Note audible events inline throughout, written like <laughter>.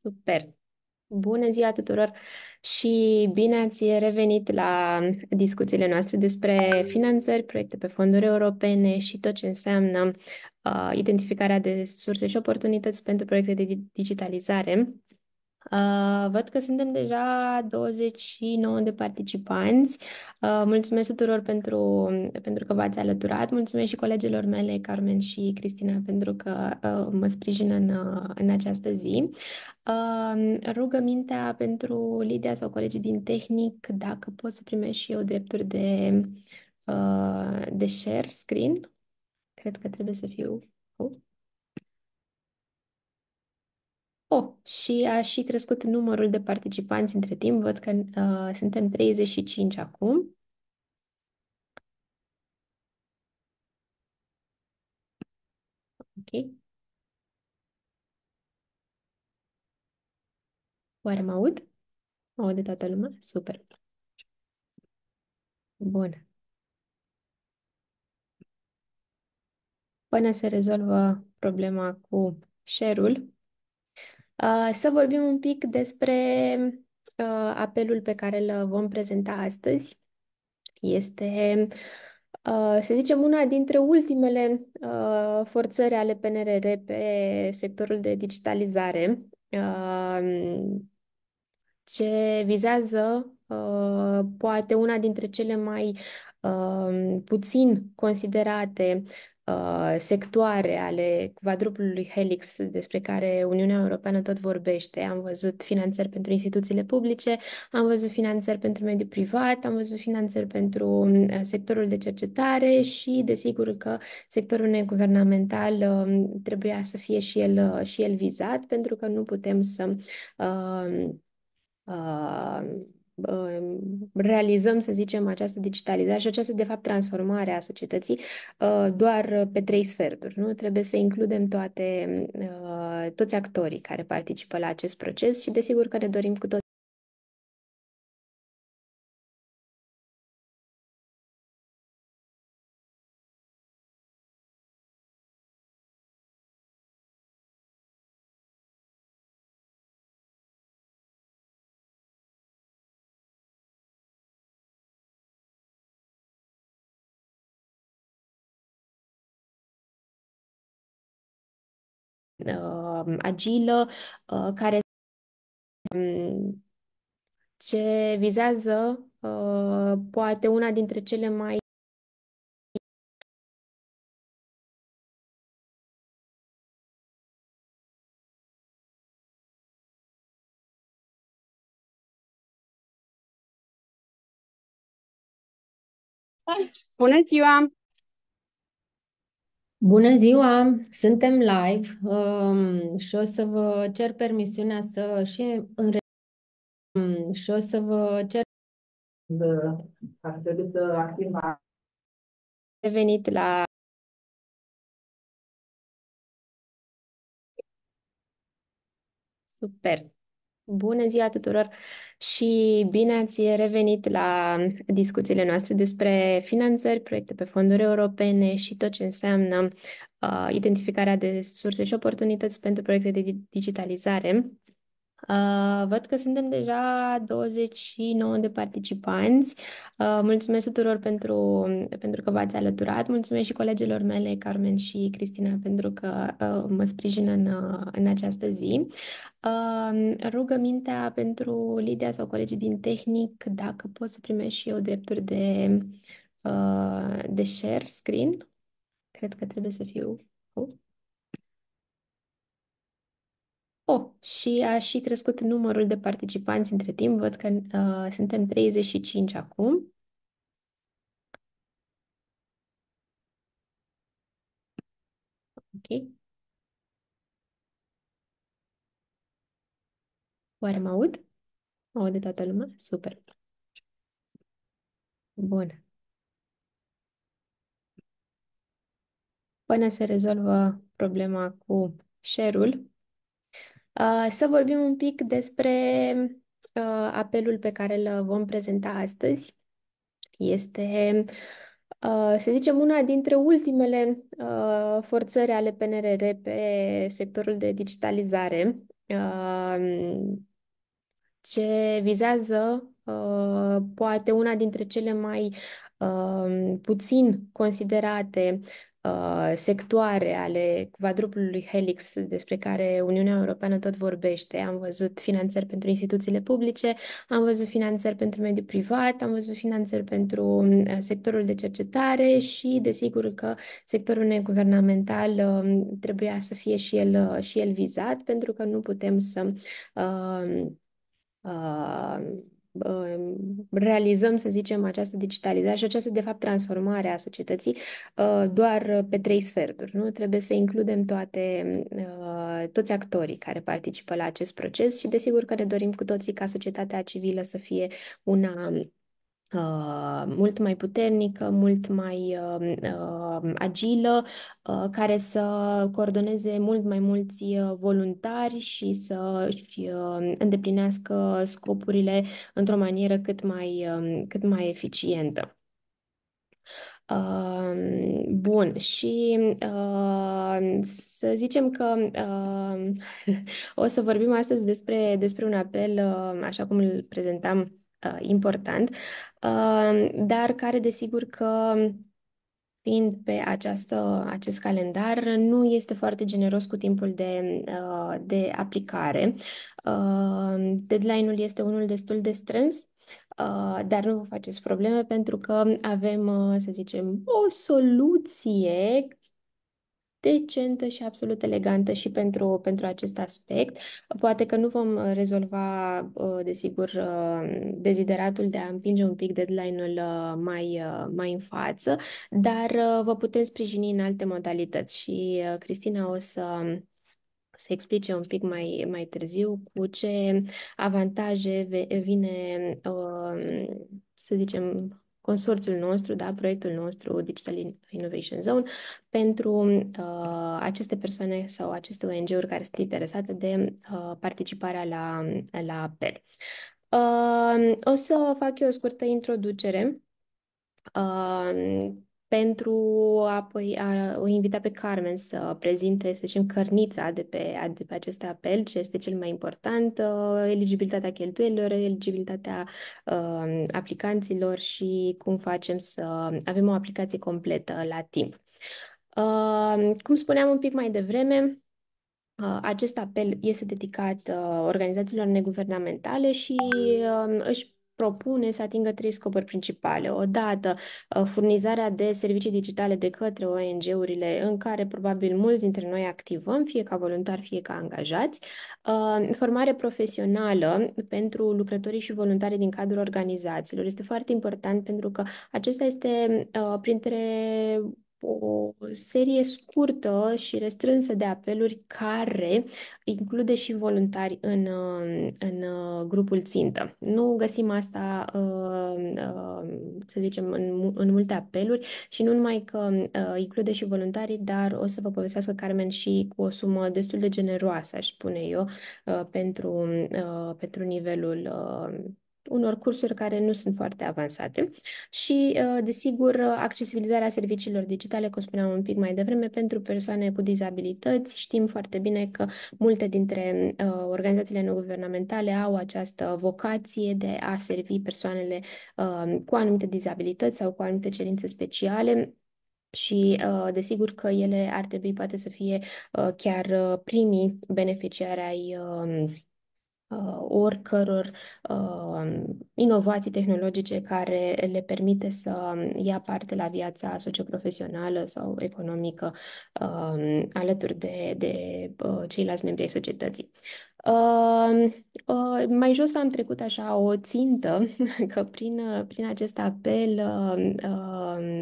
Super! Bună ziua tuturor și bine ați revenit la discuțiile noastre despre finanțări, proiecte pe fonduri europene și tot ce înseamnă uh, identificarea de surse și oportunități pentru proiecte de digitalizare. Uh, văd că suntem deja 29 de participanți. Uh, mulțumesc tuturor pentru, pentru că v-ați alăturat. Mulțumesc și colegilor mele, Carmen și Cristina, pentru că uh, mă sprijină în, uh, în această zi. Uh, rugămintea pentru Lidia sau colegii din tehnic, dacă pot să primești și eu drepturi de, uh, de share screen. Cred că trebuie să fiu host. Oh. Oh, și a și crescut numărul de participanți între timp. Văd că uh, suntem 35 acum. Ok. Oare mă aud? Mă aude toată lumea? Super. Bun. Până se rezolvă problema cu share-ul, Uh, să vorbim un pic despre uh, apelul pe care îl vom prezenta astăzi. Este, uh, să zicem, una dintre ultimele forțări ale PNRR pe sectorul de digitalizare, ce vizează poate una dintre cele mai puțin considerate Uh, sectoare ale quadruplului helix despre care Uniunea Europeană tot vorbește. Am văzut finanțări pentru instituțiile publice, am văzut finanțări pentru mediul privat, am văzut finanțări pentru um, sectorul de cercetare și desigur că sectorul neguvernamental um, trebuia să fie și el, uh, și el vizat pentru că nu putem să uh, uh, realizăm, să zicem, această digitalizare și această, de fapt, transformare a societății uh, doar uh, pe trei sferturi. Nu? Trebuie să includem toate, uh, toți actorii care participă la acest proces și, desigur, că ne dorim cu toți Um, agilă, uh, care um, ce vizează uh, poate una dintre cele mai Bună ziua! Bună ziua! Suntem live um, și o să vă cer permisiunea să și um, și o să vă cer activa revenit la super. Bună ziua tuturor și bine ați revenit la discuțiile noastre despre finanțări, proiecte pe fonduri europene și tot ce înseamnă uh, identificarea de surse și oportunități pentru proiecte de digitalizare. Uh, văd că suntem deja 29 de participanți. Uh, mulțumesc tuturor pentru, pentru că v-ați alăturat. Mulțumesc și colegilor mele, Carmen și Cristina, pentru că uh, mă sprijină în, uh, în această zi. Uh, rugămintea pentru Lidia sau colegii din tehnic, dacă pot să primești și eu drepturi de, uh, de share screen. Cred că trebuie să fiu host. Oh. Oh, și a și crescut numărul de participanți între timp. Văd că uh, suntem 35 acum. Ok. Oare mă aud? Mă aude toată lumea? Super. Bun. Până se rezolvă problema cu share-ul, Ah, să vorbim un pic despre ah, apelul pe care îl vom prezenta astăzi. Este, ah, să zicem, una dintre ultimele forțări ale PNRR pe sectorul de digitalizare, ce vizează poate una dintre cele mai puțin considerate Uh, sectoare ale quadruplului helix despre care Uniunea Europeană tot vorbește. Am văzut finanțări pentru instituțiile publice, am văzut finanțări pentru mediul privat, am văzut finanțări pentru um, sectorul de cercetare și, desigur, că sectorul neguvernamental um, trebuia să fie și el, uh, și el vizat, pentru că nu putem să uh, uh, Um, realizăm, să zicem, această digitalizare și această, de fapt, transformare a societății uh, doar uh, pe trei sferturi. Nu? Trebuie să includem toate, uh, toți actorii care participă la acest proces și, desigur, că ne dorim cu toții ca societatea civilă să fie una um, Uh, mult mai puternică, mult mai um, uh, agilă, uh, care să coordoneze mult mai mulți uh, voluntari și să uh, îndeplinească scopurile într-o manieră cât mai, um, cât mai eficientă. Bun, și uh, să zicem că <laughs> o să vorbim astăzi despre, despre un apel, așa cum îl prezentam uh, important, uh, dar care desigur că fiind pe această, acest calendar, nu este foarte generos cu timpul de, uh, de aplicare. Uh, deadline-ul este unul destul de strâns, uh, dar nu vă faceți probleme pentru că avem, să zicem, o soluție decentă și absolut elegantă și pentru, pentru acest aspect. Poate că nu vom uh, rezolva, uh, desigur, uh, dezideratul de a împinge un pic deadline-ul mai, mai în față, dar vă putem sprijini în alte modalități și Cristina o să să explice un pic mai, mai târziu cu ce avantaje vine, să zicem, consorțiul nostru, da, proiectul nostru Digital Innovation Zone, pentru uh, aceste persoane sau aceste ONG-uri care sunt interesate de uh, participarea la, la apel. Uh, o să fac eu o scurtă introducere uh, pentru a, păi, a o invita pe Carmen să prezinte, să zicem, cărnița de pe, de pe acest apel, ce este cel mai important, ă, eligibilitatea cheltuielilor, eligibilitatea uh, aplicanților și cum facem să avem o aplicație completă la timp. Uh, cum spuneam un pic mai devreme, acest apel este dedicat organizațiilor neguvernamentale și își propune să atingă trei scopuri principale. Odată, uh, furnizarea de servicii digitale de către ONG-urile în care probabil mulți dintre noi activăm, fie ca voluntari, fie ca angajați, uh, formare profesională pentru lucrătorii și voluntari din cadrul organizațiilor. Este foarte important pentru că acesta este uh, printre o serie scurtă și restrânsă de apeluri care include și voluntari în, uh, în uh, grupul țintă. Nu găsim asta, uh, să zicem, în, în multe apeluri și nu numai că include și voluntarii, dar o să vă povestească Carmen și cu o sumă destul de generoasă, aș spune eu, pentru, pentru nivelul unor cursuri care nu sunt foarte avansate și, ă, desigur, accesibilizarea serviciilor digitale, cum spuneam un pic mai devreme, pentru persoane cu dizabilități. Știm foarte bine că multe dintre ă, organizațiile non-guvernamentale au această vocație de a servi persoanele ă, cu anumite dizabilități sau cu anumite cerințe speciale, și desigur că ele ar trebui poate să fie chiar primii beneficiari ai Uh, oricăror uh, inovații tehnologice care le permite să um, ia parte la viața socioprofesională sau economică uh, alături de, de uh, ceilalți membri ai societății. Uh, uh, mai jos am trecut așa o țintă <laughs> că prin, uh, prin acest apel uh,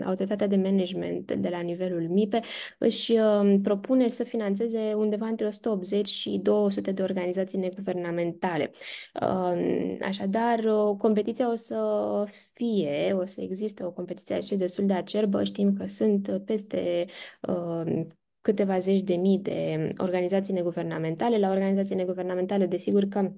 autoritatea de management de la nivelul MIPE își propune să financeze undeva între 180 și 200 de organizații neguvernamentale tale. Așadar, competiția o să fie, o să existe o competiție și destul de acerbă. Știm că sunt peste câteva zeci de mii de organizații neguvernamentale. La organizații neguvernamentale, desigur că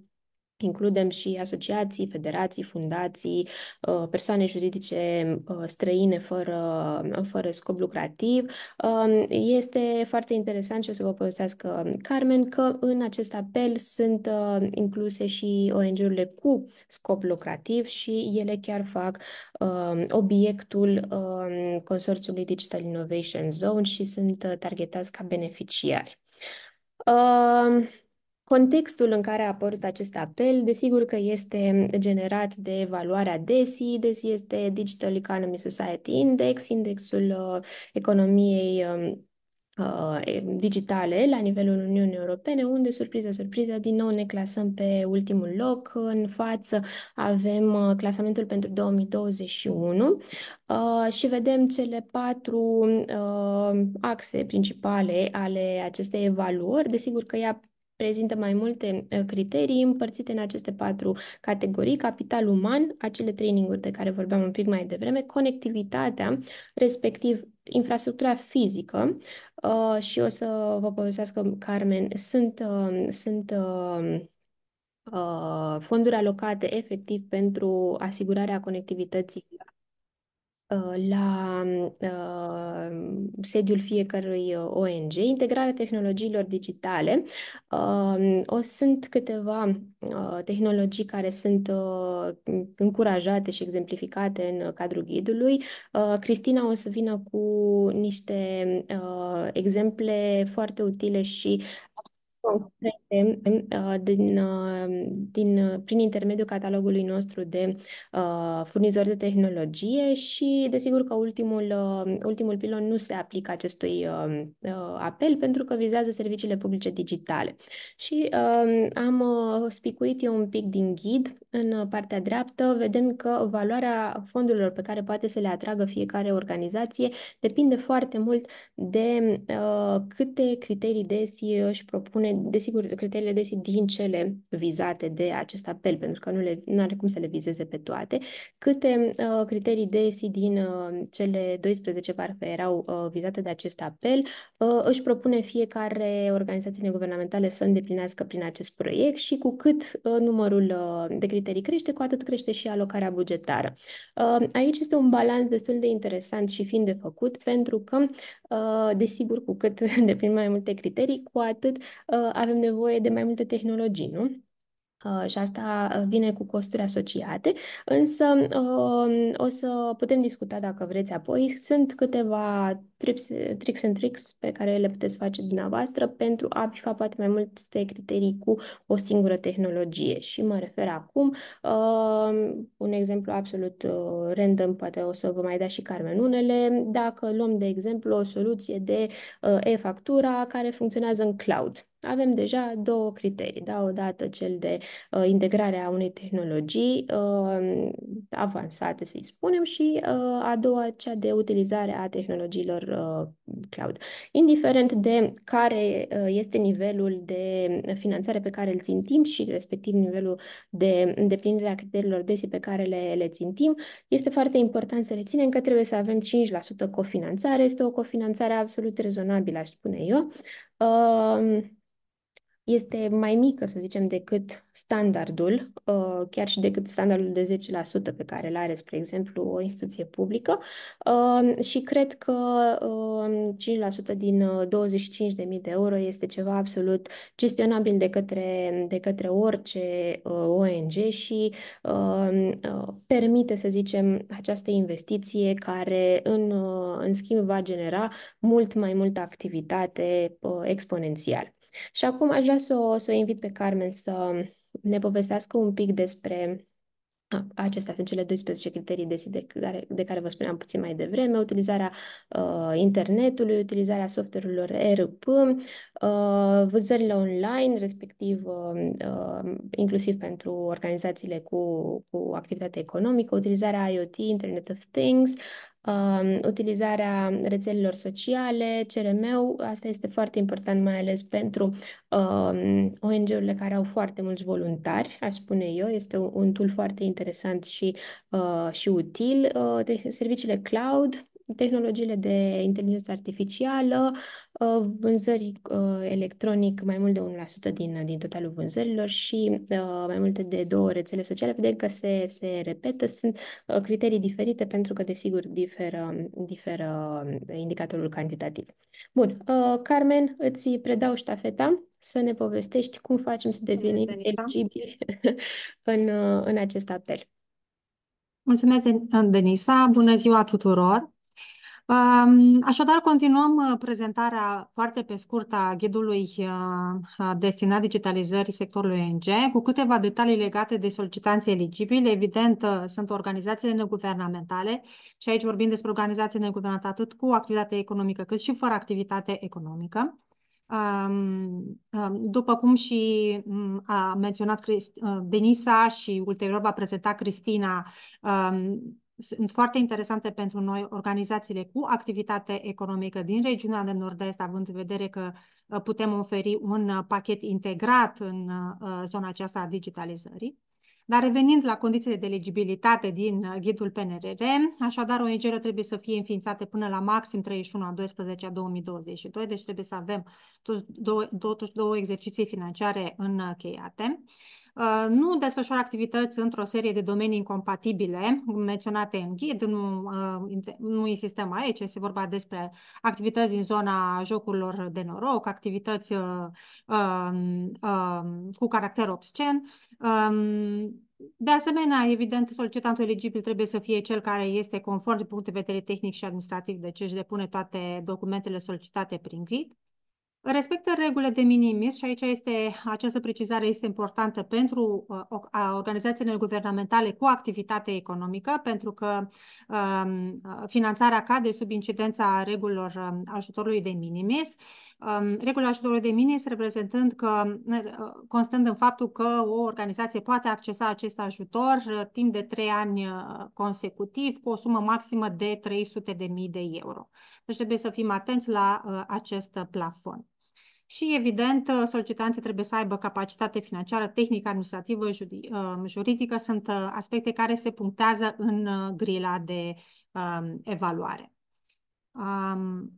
Includem și asociații, federații, fundații, uh, persoane juridice uh, străine fără, fără scop lucrativ. Um, este foarte interesant și o să vă povestească um, Carmen că în acest apel sunt uh, incluse și ONG-urile cu scop lucrativ și ele chiar fac um, obiectul consorțiului Digital Innovation Zone și sunt targetați ca beneficiari. Contextul în care a apărut acest apel, desigur că este generat de evaluarea DESI, DESI este Digital Economy Society Index, indexul uh, economiei um, uh, digitale la nivelul Uniunii Europene, unde, surpriză, surpriză, din nou ne clasăm pe ultimul loc. În față avem uh, clasamentul pentru 2021 și vedem cele patru axe principale ale acestei evaluări. Desigur că ea prezintă mai multe ă, criterii împărțite în aceste patru categorii, capital uman, acele traininguri de care vorbeam un pic mai devreme, conectivitatea, respectiv infrastructura fizică ă, și o să vă povestească Carmen, sunt, ă, sunt fonduri alocate efectiv pentru asigurarea conectivității Uh, la uh, sediul fiecărui uh, ONG. Integrarea tehnologiilor digitale. Um, o sunt câteva tehnologii care sunt încurajate și exemplificate în cadrul ghidului. Cristina o să vină cu niște exemple foarte utile și concrete uh, din, uh, din, uh, prin intermediul catalogului nostru de uh, furnizori de tehnologie și desigur că ultimul, uh, ultimul pilon nu se aplică acestui uh, apel pentru că vizează serviciile publice digitale. Și um, am spicuit eu un pic din ghid în partea dreaptă, vedem că valoarea fondurilor pe care poate să le atragă fiecare organizație depinde foarte mult de câte criterii DESI își propune desigur, criteriile de din cele vizate de acest apel, pentru că nu, le, nu are cum să le vizeze pe toate, câte uh, criterii DSI din uh, cele 12 parcă erau uh, vizate de acest apel, uh, își propune fiecare organizație neguvernamentale să îndeplinească prin acest proiect și cu cât uh, numărul uh, de criterii crește, cu atât crește și alocarea bugetară. Uh, aici este un balans destul de interesant și fiind de făcut, pentru că, uh, desigur, cu cât <laughs> îndeplin mai multe criterii, cu atât uh, avem nevoie de mai multe tehnologii, nu? Uh, și asta uh, vine cu costuri asociate, însă uh, o să putem discuta dacă vreți apoi. Sunt câteva trips, tricks and tricks pe care le puteți face dumneavoastră pentru a bifa poate mai multe criterii cu o singură tehnologie. Și mă refer acum, uh, un exemplu absolut uh, random, poate o să vă mai da și Carmen unele, dacă luăm de exemplu o soluție de uh, e-factura care funcționează în cloud. Avem deja două criterii, da? odată cel de uh, integrarea unei tehnologii uh, avansate, să-i spunem, și uh, a doua cea de utilizare a tehnologiilor Uh, cloud. Indiferent de care uh, este nivelul de finanțare pe care îl țintim și respectiv nivelul de îndeplinire a criteriilor DESI pe care le, le țintim, este foarte important să reținem că trebuie să avem 5% cofinanțare. Este o cofinanțare absolut rezonabilă, aș spune eu. Uh, este mai mică, să zicem, decât standardul, uh, chiar și decât standardul de 10% pe care îl are, spre exemplu, o instituție publică uh, și cred că 5% uh, din 25.000 de euro este ceva absolut gestionabil de către, de către orice ONG și permite, să zicem, această investiție care, în, în schimb, va genera mult mai multă activitate exponențial. Și acum aș vrea să o, să o invit pe Carmen să ne povestească un pic despre Acestea sunt cele 12 criterii de, de, care, de care vă spuneam puțin mai devreme, utilizarea uh, internetului, utilizarea software-urilor ERP, uh, ă, vânzările online, respectiv uh, uh, inclusiv pentru organizațiile cu, cu activitate economică, utilizarea IoT, Internet of Things, Um, utilizarea rețelelor sociale, CRM-ul, asta este foarte important, mai ales pentru um, ONG-urile care au foarte mulți voluntari, aș spune eu, este un tool foarte interesant și, uh, și util. Uh, serviciile cloud, tehnologiile de inteligență artificială, ă, vânzări ă, electronic mai mult de 1% din, din totalul vânzărilor și ă, mai multe de două rețele sociale, vedem că se, se repetă, sunt criterii diferite pentru că, desigur, diferă, diferă indicatorul cantitativ. Bun, Carmen, îți predau ștafeta să ne povestești cum facem să devenim eligibili <laughs> în, în acest apel. Mulțumesc, Denisa! Bună ziua tuturor! Așadar, continuăm uh, prezentarea foarte pe scurt a ghidului uh, uh, destinat digitalizării sectorului ONG, cu câteva detalii legate de solicitanții eligibile. Evident, sunt organizațiile neguvernamentale și aici vorbim despre organizații neguvernamentale atât cu activitate economică cât și fără activitate economică. După cum și mm, a menționat Denisa și ulterior va prezenta Cristina, sunt foarte interesante pentru noi organizațiile cu activitate economică din regiunea de nord-est, având în vedere că uh, putem oferi un uh, pachet integrat în uh, zona aceasta a digitalizării. Dar revenind la condițiile de eligibilitate din ghidul PNRR, așadar ONG-urile trebuie să fie înființate până la maxim 31 a 12 a 2022, deci trebuie să avem totuși două exerciții financiare încheiate. Uh, nu desfășoară activități într-o serie de domenii incompatibile menționate în ghid, nu, uh, nu insistăm aici, este vorba despre activități din zona jocurilor de noroc, activități uh, um, um, cu caracter obscen. Um, de asemenea, evident, solicitantul eligibil trebuie să fie cel care este conform din punct de vedere tehnic și administrativ, deci își depune toate documentele solicitate prin grid. Respectă regulile de minimis și aici este, această precizare este importantă pentru uh, organizațiile guvernamentale cu activitate economică, pentru că um, finanțarea cade sub incidența regulilor um, ajutorului de minimis. Um, regulile ajutorului de minimis reprezentând că, uh, constând în faptul că o organizație poate accesa acest ajutor uh, timp de trei ani consecutiv cu o sumă maximă de 300.000 de euro. Deci trebuie să fim atenți la uh, acest plafon și, evident, uh, solicitanții trebuie să aibă capacitate financiară, tehnică, administrativă, uh, juridică. Sunt uh, aspecte care se punctează în grila de um, evaluare. Um,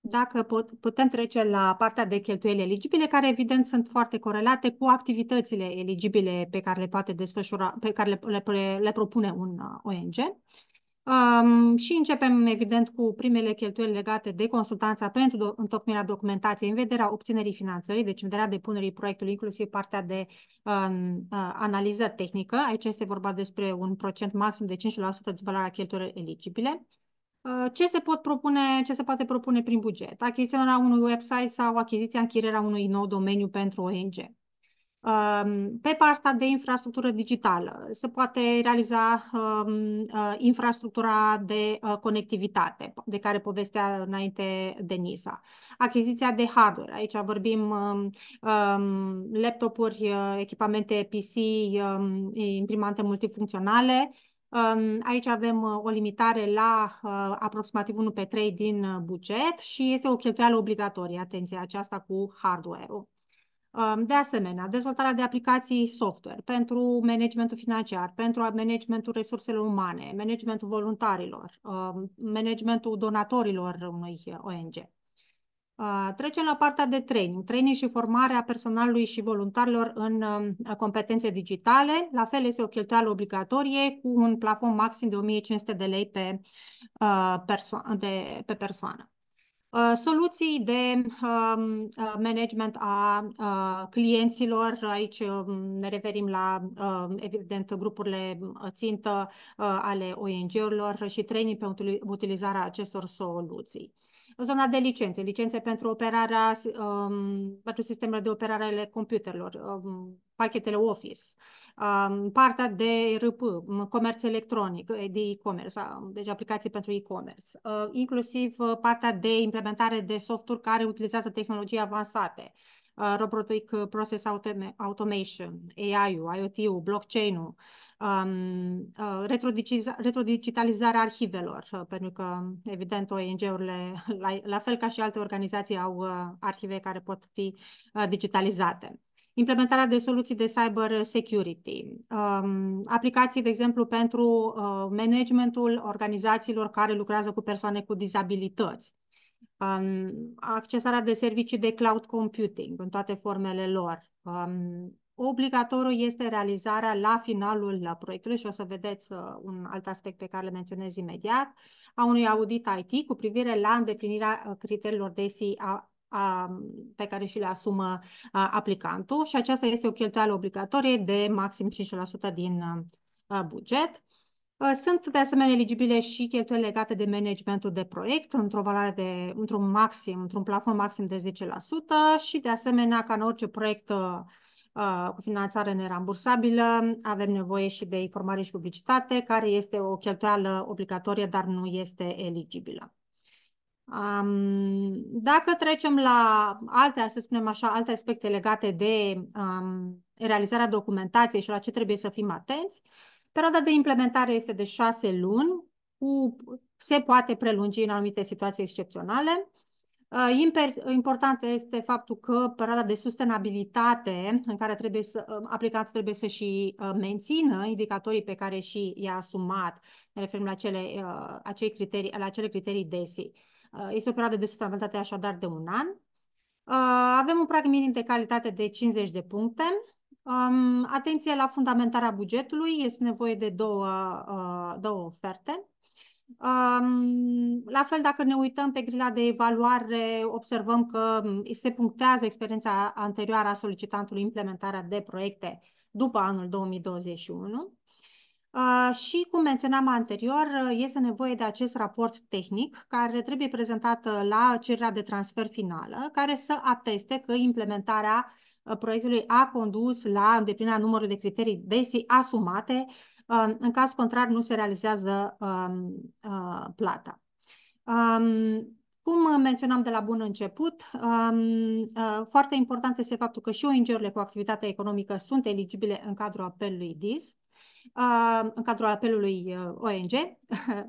dacă pot, putem trece la partea de cheltuieli eligibile, care evident sunt foarte corelate cu activitățile eligibile pe care le poate desfășura, pe care le, le, le propune un ONG. Um, și începem, evident, cu primele cheltuieli legate de consultanța pentru întocmirea documentației în vederea obținerii finanțării, deci în vederea depunerii proiectului, inclusiv partea de um, uh, analiză tehnică. Aici este vorba despre un procent maxim de 5% din valoarea cheltuielor eligibile. Uh, ce se, pot propune, ce se poate propune prin buget? Achiziționarea unui website sau achiziția, închirierea unui nou domeniu pentru ONG. Pe partea de infrastructură digitală se poate realiza infrastructura de conectivitate, de care povestea înainte Denisa. Achiziția de hardware, aici vorbim laptopuri, echipamente PC, imprimante multifuncționale, Aici avem o limitare la aproximativ 1 pe 3 din buget și este o cheltuială obligatorie, atenție, aceasta cu hardware-ul. De asemenea, dezvoltarea de aplicații software pentru managementul financiar, pentru managementul resurselor umane, managementul voluntarilor, managementul donatorilor unui ONG. Trecem la partea de training, training și formarea personalului și voluntarilor în competențe digitale. La fel este o cheltuială obligatorie cu un plafon maxim de 1500 de lei pe, perso- de, pe persoană. Uh, soluții de um, uh, management a uh, clienților, aici um, ne referim la, um, evident, grupurile țintă ale ONG-urilor și training pe utilizarea acestor soluții zona de licențe, licențe pentru operarea, um, pentru sistemele de operare ale computerelor, um, pachetele Office, um, partea de RP, um, comerț electronic, uh, de e-commerce, um, deci aplicații pentru e-commerce, uh, inclusiv uh, partea de implementare de softuri care utilizează tehnologii avansate, robotic process automation, AI-ul, IoT-ul, blockchain-ul, um, uh, retrodigitalizarea arhivelor, uh, pentru că, evident, ONG-urile, <laughs> la, la fel ca și alte organizații, au uh, arhive care pot fi digitalizate implementarea de soluții de cyber security, um, aplicații, de exemplu, pentru uh, managementul organizațiilor care lucrează cu persoane cu dizabilități, um, accesarea de servicii de cloud computing în toate formele lor. Um, obligatoriu este realizarea la finalul proiectului și o să vedeți uh, un alt aspect pe care le menționez imediat, a unui audit IT cu privire la îndeplinirea uh, criteriilor DSI a, a, pe care și le asumă a, uh, aplicantul și aceasta este o cheltuială obligatorie de maxim 5% din a, uh, buget. Uh, sunt de asemenea eligibile și cheltuieli legate de managementul de proiect într-o valoare de, într-un maxim, într-un plafon maxim de 10% și de asemenea ca în orice proiect uh, uh, cu finanțare nerambursabilă avem nevoie și de informare și publicitate care este o cheltuială obligatorie dar nu este eligibilă. dacă trecem la alte, să spunem așa, alte aspecte legate de um, realizarea documentației și la ce trebuie să fim atenți, uh, Perioada de implementare este de șase luni, cu, se poate prelungi în anumite situații excepționale. Uh, important este faptul că perioada de sustenabilitate în care trebuie să, uh, aplicatul trebuie să și uh, mențină indicatorii pe care și i-a asumat, ne referim la, cele, acei criterii, la acele criterii DESI. Este o perioadă de sustenabilitate așadar de un an. Avem un prag minim de calitate de 50 de puncte, Um, atenție la fundamentarea bugetului, este nevoie de două, uh, două oferte. Um, la fel, dacă ne uităm pe grila de evaluare, observăm că um, se punctează experiența anterioară a solicitantului implementarea de proiecte după anul 2021. Uh, și, cum menționam anterior, este nevoie de acest raport tehnic care trebuie prezentat uh, la cererea de transfer finală, care să ateste că implementarea uh, Uh, proiectului a condus la îndeplinirea numărului de criterii DESI asumate, uh, în caz contrar nu se realizează um, uh, plata. Um, cum menționam de la bun început, um, foarte important este faptul că și ONG-urile cu activitate economică sunt eligibile în cadrul apelului DIS, în cadrul apelului ONG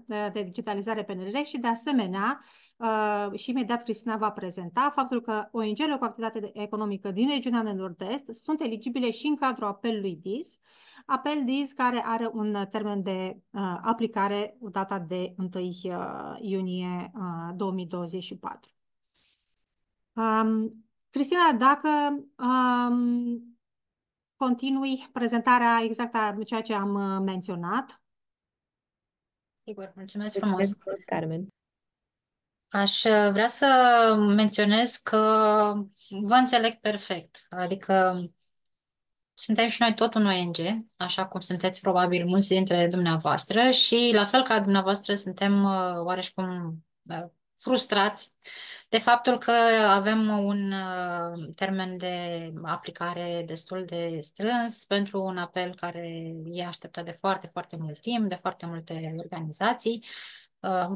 <laughs> de digitalizare PNR și, de asemenea, uh, și imediat Cristina va prezenta faptul că ONG-urile cu activitate economică din regiunea de nord-est sunt eligibile și în cadrul apelului DIS, apel DIS care are un termen de uh, aplicare data de 1 uh, iunie uh, 2024. Um, Cristina, dacă um, continui prezentarea exact a ceea ce am uh, menționat. Sigur, mulțumesc frumos. Mulțumesc, Carmen. Aș uh, vrea să menționez că vă înțeleg perfect, adică suntem și noi tot un ONG, așa cum sunteți probabil mulți dintre dumneavoastră și la fel ca dumneavoastră suntem uh, oareși cum uh, frustrați de faptul că avem un termen de aplicare destul de strâns pentru un apel care e așteptat de foarte, foarte mult timp, de foarte multe organizații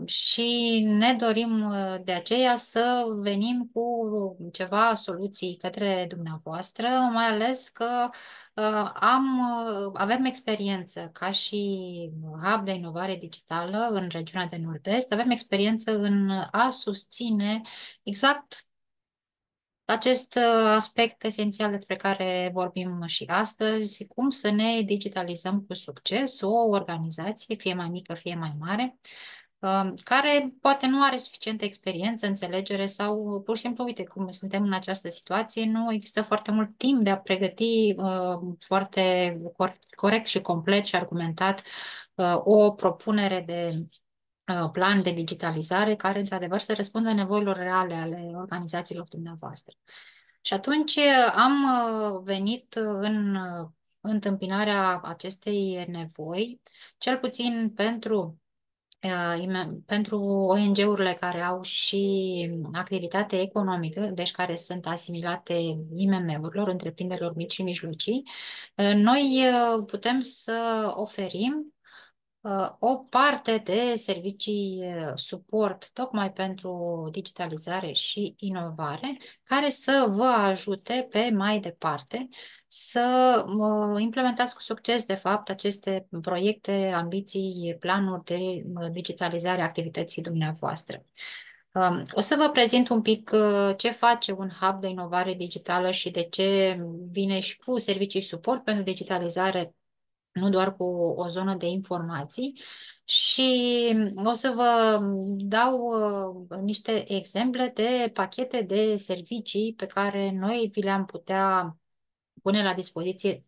și ne dorim ă, de aceea să venim cu ceva soluții către dumneavoastră, mai ales că ă, am, ă, avem experiență ca și hub de inovare digitală în regiunea de nord-est, avem experiență în a susține exact acest aspect esențial despre care vorbim și astăzi, cum să ne digitalizăm cu succes o organizație, fie mai mică, fie mai mare, Um, care poate nu are suficientă experiență, înțelegere sau uh, pur și simplu, uite, cum suntem în această situație, nu există foarte mult timp de a pregăti uh, foarte corect și complet și argumentat uh, o propunere de uh, plan de digitalizare care, într-adevăr, să răspundă nevoilor reale ale organizațiilor dumneavoastră. Și atunci uh, am uh, venit în întâmpinarea acestei nevoi, cel puțin pentru Uh, pentru ONG-urile care au și activitate economică, deci care sunt asimilate IMM-urilor, întreprinderilor mici și mijlocii, uh, noi uh, putem să oferim o parte de servicii suport tocmai pentru digitalizare și inovare, care să vă ajute pe mai departe să implementați cu succes, de fapt, aceste proiecte, ambiții, planuri de digitalizare a activității dumneavoastră. Um, o să vă prezint un pic uh, ce face un hub de inovare digitală și de ce vine și cu servicii și suport pentru digitalizare, nu doar cu o zonă de informații. Și o să vă dau uh, niște exemple de pachete de servicii pe care noi vi le-am putea pune la dispoziție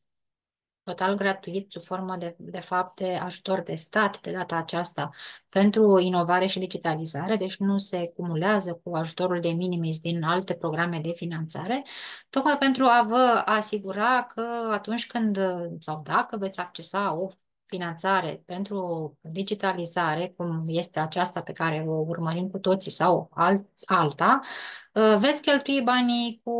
total gratuit, sub formă de, de fapt de ajutor de stat de data aceasta pentru inovare și digitalizare, deci nu se cumulează cu ajutorul de minimis din alte programe de finanțare, tocmai pentru a vă asigura că atunci când sau dacă veți accesa o finanțare pentru digitalizare, cum este aceasta pe care o urmărim cu toții sau alt, alta, veți cheltui banii cu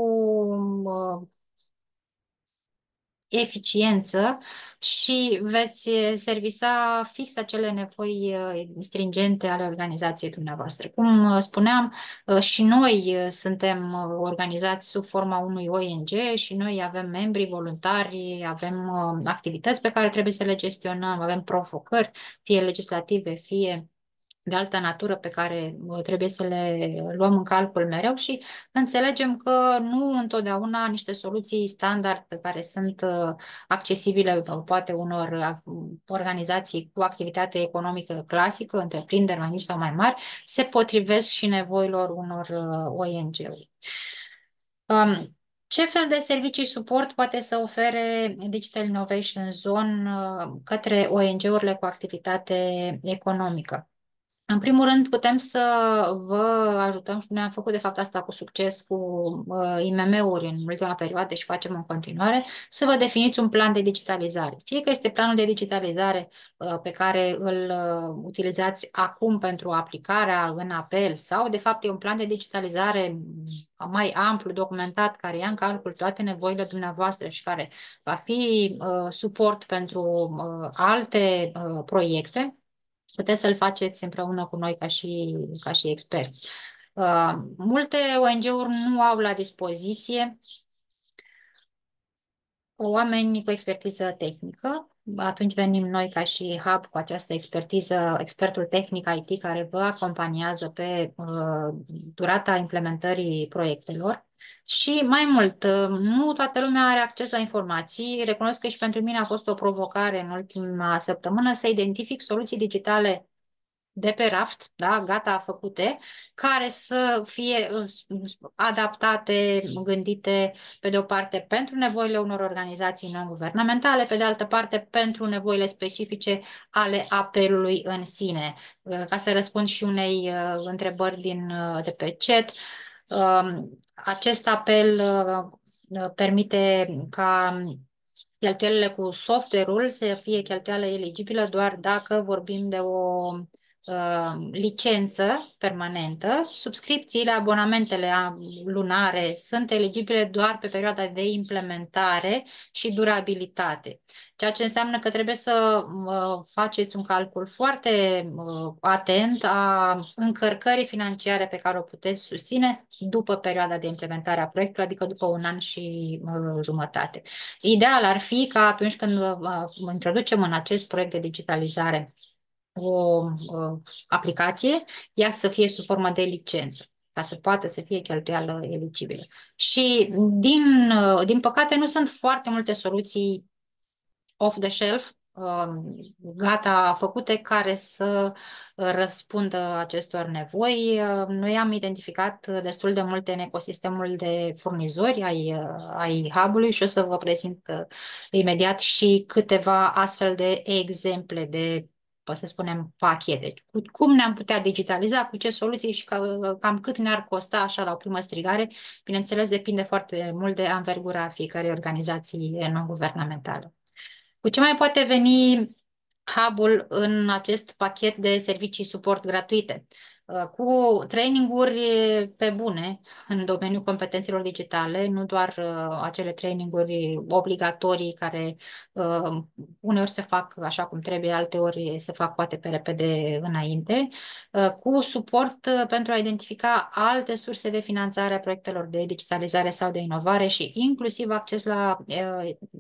eficiență și veți eh, servisa fix acele nevoi eh, stringente ale organizației dumneavoastră. Cum eh, spuneam, și noi suntem organizați sub forma unui ONG și noi avem membri voluntari, avem activități pe care trebuie să le gestionăm, avem provocări, fie legislative, fie de altă natură pe care uh, trebuie să le luăm în calcul mereu și înțelegem că nu întotdeauna niște soluții standard care sunt uh, accesibile uh, poate unor organizații cu activitate economică clasică, întreprinderi mai mici sau mai mari, se potrivesc și nevoilor unor ONG-uri. Um, ce fel de servicii suport poate să ofere Digital Innovation Zone către ONG-urile cu activitate economică? În primul rând, putem să vă ajutăm și ne am făcut de fapt asta cu succes cu uh, IMM-uri în ultima perioadă și facem în continuare, să vă definiți un plan de digitalizare. Fie că este planul de digitalizare uh, pe care îl uh, utilizați acum pentru aplicarea în apel sau de fapt e un plan de digitalizare mai amplu, documentat, care ia în calcul toate nevoile dumneavoastră și care va fi uh, suport pentru uh, alte uh, proiecte, puteți să-l faceți împreună cu noi ca și, ca și experți. Uh, multe ONG-uri nu au la dispoziție oameni cu expertiză tehnică atunci venim noi ca și hub cu această expertiză, expertul tehnic IT care vă acompaniază pe uh, durata implementării proiectelor. Și mai mult, uh, nu toată lumea are acces la informații. Recunosc că și pentru mine a fost o provocare în ultima săptămână să identific soluții digitale de pe raft, da, gata făcute, care să fie uh, uh, adaptate, gândite pe de o parte pentru nevoile unor organizații non-guvernamentale, pe de altă parte pentru nevoile specifice ale apelului în sine. Uh, ca să răspund și unei întrebări din, de pe chat, um, acest apel permite ca cheltuielile cu software-ul să fie cheltuială eligibilă doar dacă vorbim de o uh, licență permanentă, subscripțiile, abonamentele lunare sunt eligibile doar pe perioada de implementare și durabilitate. Ceea ce înseamnă că trebuie să uh, faceți un calcul foarte uh, atent a încărcării financiare pe care o puteți susține după perioada de implementare a proiectului, adică după un an și uh, jumătate. Ideal ar fi ca atunci când uh, introducem în acest proiect de digitalizare o aplicație, ea să fie sub formă de licență ca să poată să fie cheltuială eligibilă. Și din, din păcate nu sunt foarte multe soluții off the shelf, um, gata făcute care să răspundă acestor nevoi. Um, noi am identificat destul de multe în ecosistemul de furnizori ai, ai hub-ului și o să vă prezint uh, imediat și câteva astfel de exemple de să spunem, pachete. Cum ne-am putea digitaliza, cu ce soluții și cam cât ne-ar costa așa la o primă strigare. Bineînțeles, depinde foarte mult de anvergura fiecărei organizații non-guvernamentale. Cu ce mai poate veni hub în acest pachet de servicii suport gratuite? Uh, cu traininguri uh, pe bune în domeniul competențelor digitale, nu doar uh, acele traininguri obligatorii care uneori se fac așa cum trebuie, alteori se fac poate pe repede înainte, cu suport pentru a identifica alte surse de finanțare a proiectelor de digitalizare sau de inovare și inclusiv acces la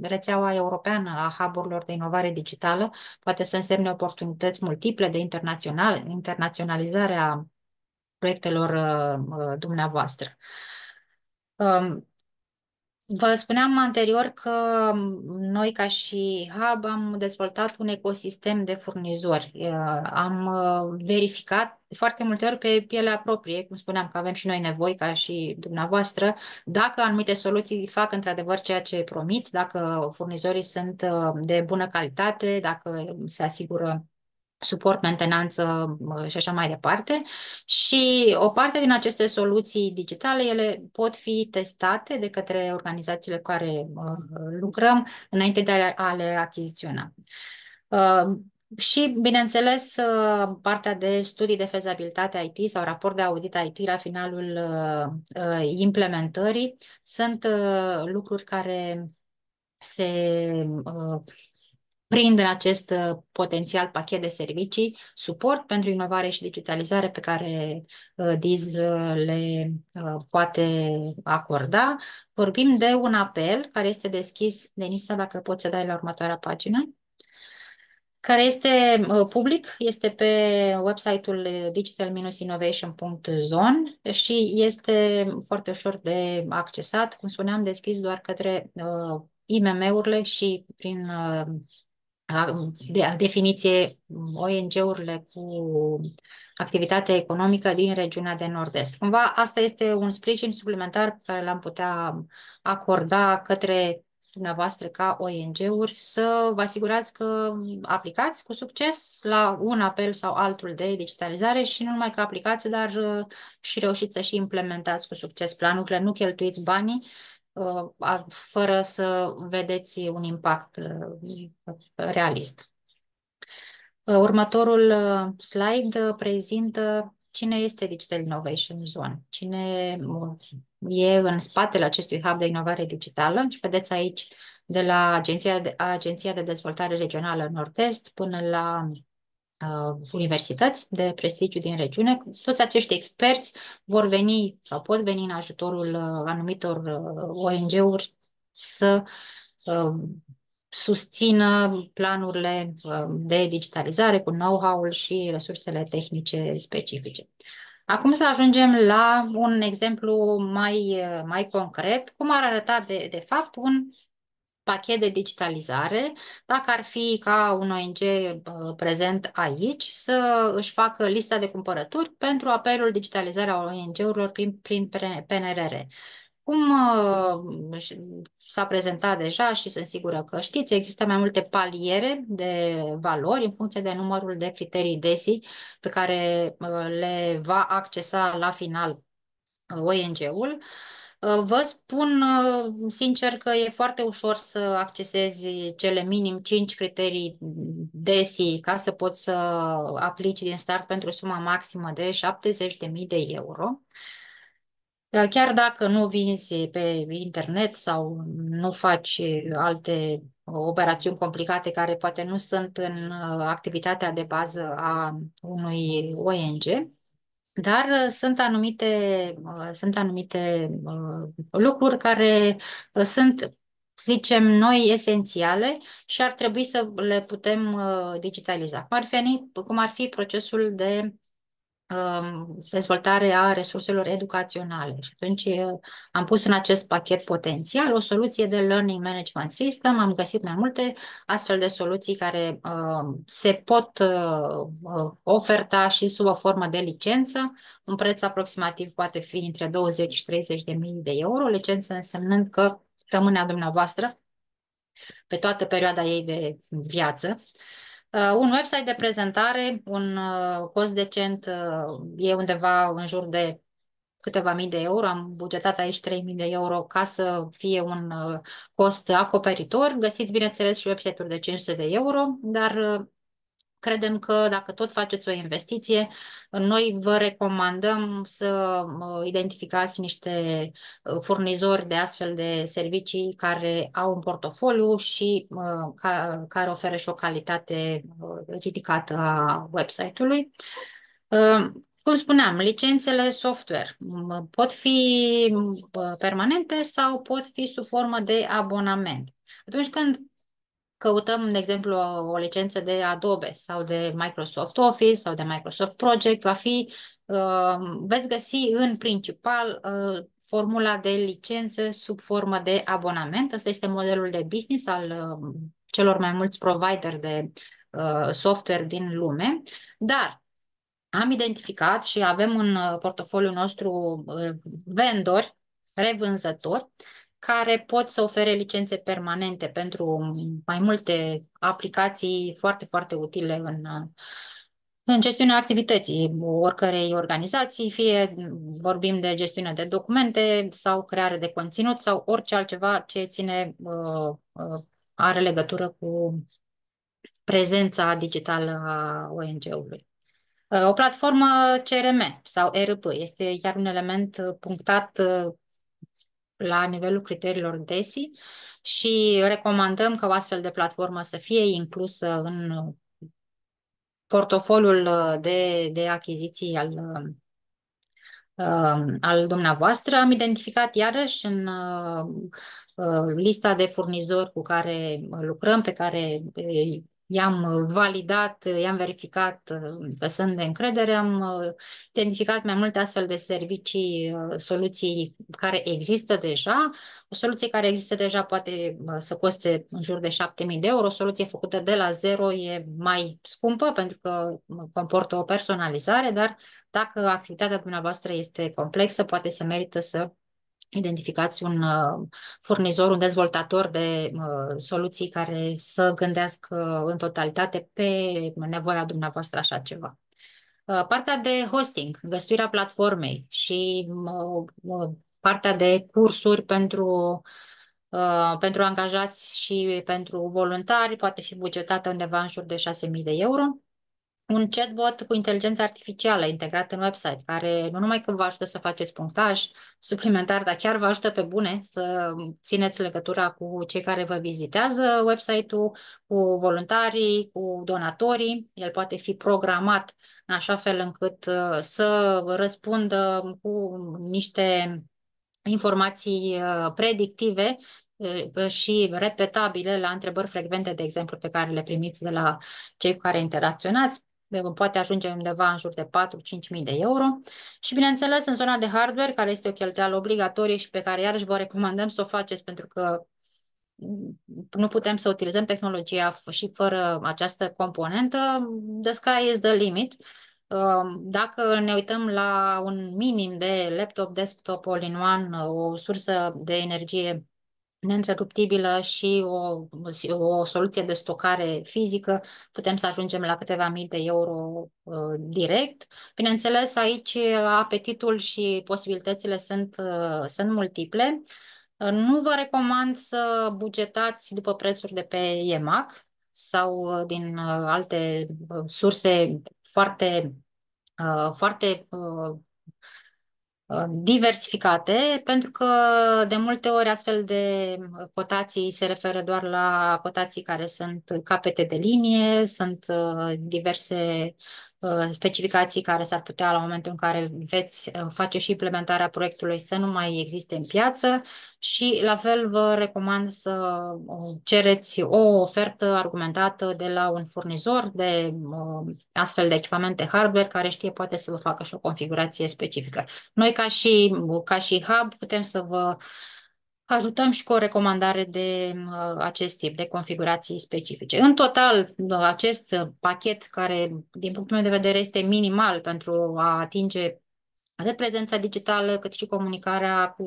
rețeaua europeană a hub de inovare digitală, poate să însemne oportunități multiple de internațional, internaționalizare a proiectelor uh, uh, dumneavoastră. Um, vă spuneam anterior că um, noi ca și Hub am dezvoltat un ecosistem de furnizori. Uh, am verificat foarte multe ori pe pielea proprie, cum spuneam că avem și noi nevoi ca și dumneavoastră, dacă anumite soluții fac într-adevăr ceea ce promit, dacă furnizorii sunt de bună calitate, dacă se asigură suport, mentenanță și așa mai departe. Și o parte din aceste soluții digitale, ele pot fi testate de către organizațiile cu care lucrăm înainte de a le achiziționa. Ă, și, bineînțeles, ă, partea de studii de fezabilitate IT sau raport de audit IT la finalul ă, implementării sunt lucruri care se prind în acest uh, potențial pachet de servicii suport pentru inovare și digitalizare pe care uh, DIZ uh, le poate acorda. Vorbim de un apel care este deschis, Denisa, dacă poți să dai la următoarea pagină care este public, este pe website-ul digital-innovation.zone și este foarte ușor de accesat, cum spuneam, deschis doar către IMM-urile și prin uh, de, definiție ONG-urile cu activitate economică din regiunea de nord-est. Cumva asta este un sprijin suplimentar pe care l-am putea acorda către dumneavoastră ca ONG-uri să vă asigurați că aplicați cu succes la un apel sau altul de digitalizare și nu numai că aplicați, dar uh, și reușiți să și implementați cu succes planurile, nu cheltuiți banii fără să vedeți un impact uh, realist. Uh, următorul uh, slide prezintă cine este Digital Innovation Zone, cine e în spatele acestui hub de inovare digitală și vedeți aici de la Agenția de, Agenția de Dezvoltare Regională Nord-Est până la Uh, universități de prestigiu din regiune. Toți acești experți vor veni sau pot veni în ajutorul uh, anumitor uh, ONG-uri să susțină planurile de digitalizare cu know-how-ul și resursele tehnice specifice. Acum să ajungem la un exemplu mai, mai concret, cum ar arăta de, de fapt un pachet de digitalizare, dacă ar fi ca un ONG prezent aici, să își facă lista de cumpărături pentru apelul digitalizarea ONG-urilor prin, prin PNRR. Cum uh, s-a prezentat deja și sunt sigură că știți, există mai multe paliere de valori în funcție de numărul de criterii DESI pe care uh, le va accesa la final ONG-ul. Uh, Uh, vă spun uh, sincer că e foarte ușor să accesezi cele minim 5 criterii DESI ca să poți să aplici din start pentru suma maximă de 70.000 de euro. Uh, chiar dacă nu vinzi pe internet sau nu faci alte operațiuni complicate care poate nu sunt în activitatea de bază a unui ONG, dar uh, sunt anumite, uh, sunt anumite uh, lucruri care sunt zicem noi, esențiale și ar trebui să le putem digitaliza. Cum ar, fi, cum ar fi procesul de Um, dezvoltarea resurselor educaționale. Și atunci uh, am pus în acest pachet potențial o soluție de Learning Management System, am găsit mai multe astfel de soluții care uh, se pot uh, uh, oferta și sub o formă de licență. Un preț aproximativ poate fi între 20 și 30 de mii de euro, licență însemnând că rămâne a dumneavoastră pe toată perioada ei de viață. Uh, Uh, un website de prezentare, un uh, cost decent, uh, e undeva în jur de câteva mii de euro, am bugetat aici 3.000 de euro ca să fie un cost acoperitor. Găsiți, bineînțeles, și website-uri de 500 de euro, dar Credem că dacă tot faceți o investiție, noi vă recomandăm să identificați niște ă, furnizori de astfel de servicii care au un portofoliu și care oferă și o calitate ridicată a website-ului. Ă, cum spuneam, licențele software pot fi permanente sau pot fi sub formă de abonament. Atunci când căutăm, de exemplu, o, licență de Adobe sau de Microsoft Office sau de Microsoft Project, va fi, uh, veți găsi în principal uh, formula de licență sub formă de abonament. Asta este modelul de business al uh, celor mai mulți provider de software din lume, dar am identificat și avem în portofoliul nostru vendori, revânzători, care pot să ofere licențe permanente pentru mai multe aplicații foarte, foarte utile în, în gestiunea activității oricărei organizații, fie vorbim de gestiune de documente sau creare de conținut sau orice altceva ce ține, uh, uh, are legătură cu prezența digitală a ONG-ului. Uh, o platformă CRM sau ERP este iar un element punctat la nivelul criteriilor DESI și recomandăm că o astfel de platformă să fie inclusă în uh, portofoliul uh, de, de achiziții al, uh, um, al dumneavoastră. Am identificat iarăși în lista de furnizori cu care lucrăm, pe care i-am uh, validat, uh, i-am verificat că uh, sunt de încredere, am identificat mai multe astfel de servicii, soluții care există deja. O soluție care există deja poate să coste în jur de 7.000 de euro, o soluție făcută de la zero e mai scumpă pentru că comportă o personalizare, dar dacă activitatea dumneavoastră este complexă, poate să merită să identificați un uh, furnizor, un dezvoltator de uh, soluții care să gândească în totalitate pe nevoia dumneavoastră așa ceva. Uh, partea de hosting, găstuirea platformei și partea de cursuri pentru, pentru angajați și pentru voluntari poate fi bugetată undeva în jur de 6.000 de euro un chatbot cu inteligență artificială integrat în website, care nu numai că vă ajută să faceți punctaj suplimentar, dar chiar vă ajută pe bune să țineți legătura cu cei care vă vizitează website-ul, cu voluntarii, cu donatorii. El poate fi programat în așa fel încât uh, să răspundă cu niște informații uh, predictive uh, și repetabile la întrebări frecvente, de exemplu, pe care le primiți de la cei cu care interacționați poate ajunge undeva în jur de 4-5.000 de euro. Și bineînțeles în zona de hardware, care este o cheltuială obligatorie și pe care iarăși vă recomandăm să o faceți pentru că mm, nu putem să utilizăm tehnologia și fără această componentă, the sky is the limit. Um, dacă ne uităm la un minim de laptop, desktop, all-in-one, o sursă de energie neîntreruptibilă și o, o soluție de stocare fizică, putem să ajungem la câteva mii de euro uh, direct. Bineînțeles, aici apetitul și posibilitățile sunt, uh, sunt multiple. Uh, nu vă recomand să bugetați după prețuri de pe EMAC sau ă, din alte surse foarte, foarte Uh, diversificate, pentru că de multe ori astfel de cotații se referă doar la cotații care sunt capete de linie, sunt uh, diverse Uh, specificații care s-ar putea la momentul în care veți uh, face și implementarea proiectului să nu mai existe în piață și la fel vă recomand să uh, cereți o ofertă argumentată de la un furnizor de astfel de echipamente hardware care știe poate să vă facă și o configurație specifică. Noi ca și, ca și hub putem să vă uh, ajutăm și cu o recomandare de acest tip, de configurații specifice. În total, acest uh, pachet, care din punctul meu de vedere este minimal pentru a atinge atât prezența digitală, cât și comunicarea cu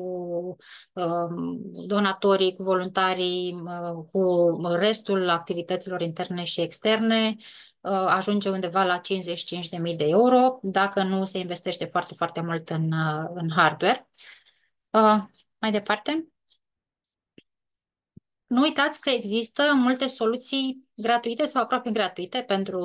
um, donatorii, cu voluntarii, cu restul activităților interne și externe, uh, ajunge undeva la 55.000 de euro, dacă nu se investește foarte, foarte mult în, uh, în hardware. Mai departe? Nu uitați că există multe soluții gratuite sau aproape gratuite pentru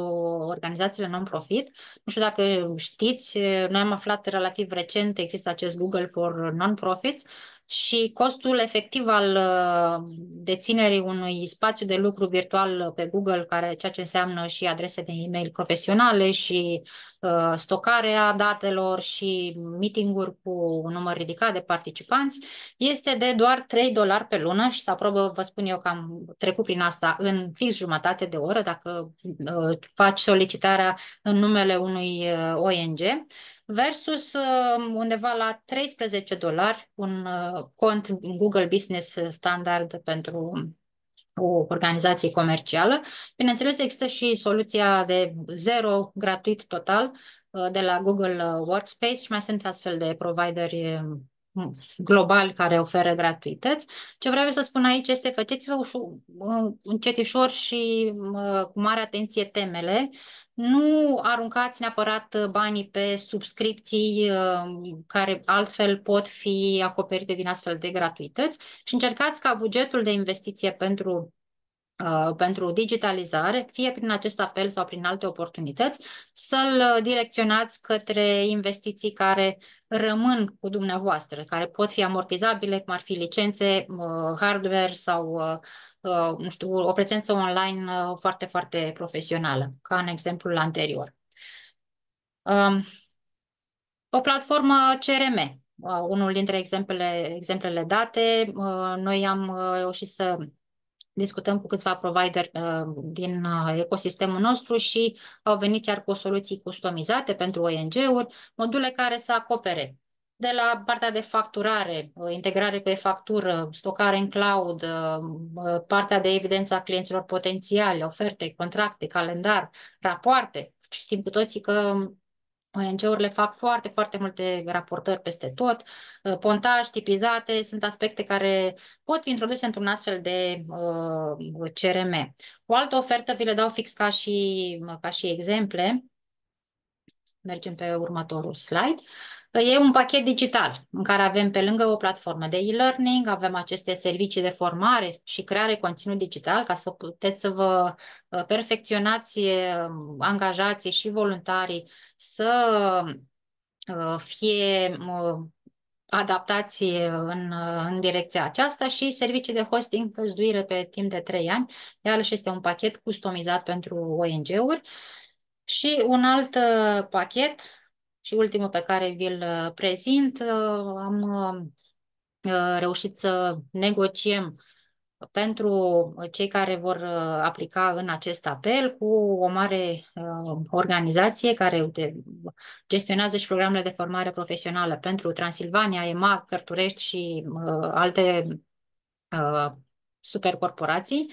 organizațiile non-profit. Nu știu dacă știți, noi am aflat relativ recent, există acest Google for Non-Profits, și costul efectiv al uh, deținerii unui spațiu de lucru virtual uh, pe Google, care ceea ce înseamnă și adrese de e-mail profesionale și uh, stocarea datelor și meeting-uri cu un număr ridicat de participanți, este de doar 3 dolari pe lună și să aprobă, vă spun eu că am trecut prin asta în fix jumătate de oră, dacă uh, faci solicitarea în numele unui uh, ONG versus uh, undeva la 13 dolari un uh, cont Google Business Standard pentru o organizație comercială. Bineînțeles, există și soluția de zero gratuit total uh, de la Google Workspace și mai sunt astfel de provideri um, global care oferă gratuități. Ce vreau să spun aici este faceți-vă ușu, uh, încet ușor și uh, cu mare atenție temele. Nu aruncați neapărat uh, banii pe subscripții care altfel pot fi acoperite din astfel de gratuități și încercați ca bugetul de investiție pentru Uh, pentru digitalizare, fie prin acest apel sau prin alte oportunități, să-l uh, direcționați către investiții care rămân cu dumneavoastră, care pot fi amortizabile, cum ar fi licențe, uh, hardware sau, nu știu, o prezență online foarte, foarte profesională, ca în exemplul anterior. Um, o platformă CRM, unul dintre exemplele, exemplele date, noi am reușit să discutăm cu câțiva provider uh, din uh, ecosistemul nostru și au venit chiar cu soluții customizate pentru ONG-uri, module care să acopere de la partea de facturare, uh, integrare pe factură, stocare în cloud, uh, uh, partea de evidența clienților potențiali, oferte, contracte, calendar, rapoarte. Știm cu toții că ONG-urile fac foarte, foarte multe raportări peste tot, uh, pontaj, tipizate, sunt aspecte care pot fi introduse într-un astfel de uh, CRM. O altă ofertă vi le dau fix ca și, ca și exemple. Mergem pe următorul slide. E un pachet digital în care avem pe lângă o platformă de e-learning, avem aceste servicii de formare și creare conținut digital ca să puteți să vă uh, perfecționați uh, angajații și voluntarii să uh, fie adaptați în, în direcția aceasta și servicii de hosting căzduire pe timp de 3 ani. Iarăși este un pachet customizat pentru ONG-uri. Și un alt pachet și ultimul pe care vi-l uh, prezint, uh, am uh, reușit să negociem pentru cei care vor aplica în acest apel cu o mare organizație care gestionează și programele de formare profesională pentru Transilvania, EMA, Cărturești și alte supercorporații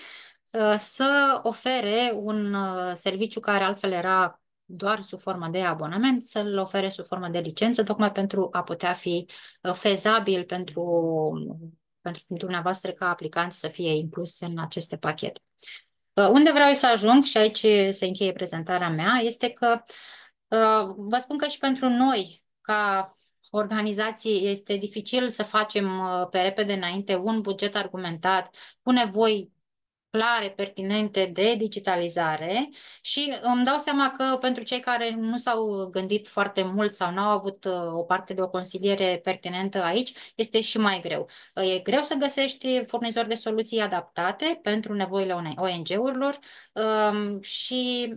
să ofere un serviciu care altfel era doar sub formă de abonament, să-l ofere sub formă de licență, tocmai pentru a putea fi uh, fezabil pentru, pentru dumneavoastră ca aplicant să fie inclus în aceste pachete. Uh, unde vreau să ajung, și aici se încheie prezentarea mea, este că uh, vă spun că și pentru noi, ca organizații este dificil să facem pe repede înainte un buget argumentat cu nevoi clare, pertinente de digitalizare și îmi dau seama că pentru cei care nu s-au gândit foarte mult sau nu au avut uh, o parte de o consiliere pertinentă aici, este și mai greu. Uh, e greu să găsești furnizori de soluții adaptate pentru nevoile ONG-urilor um, și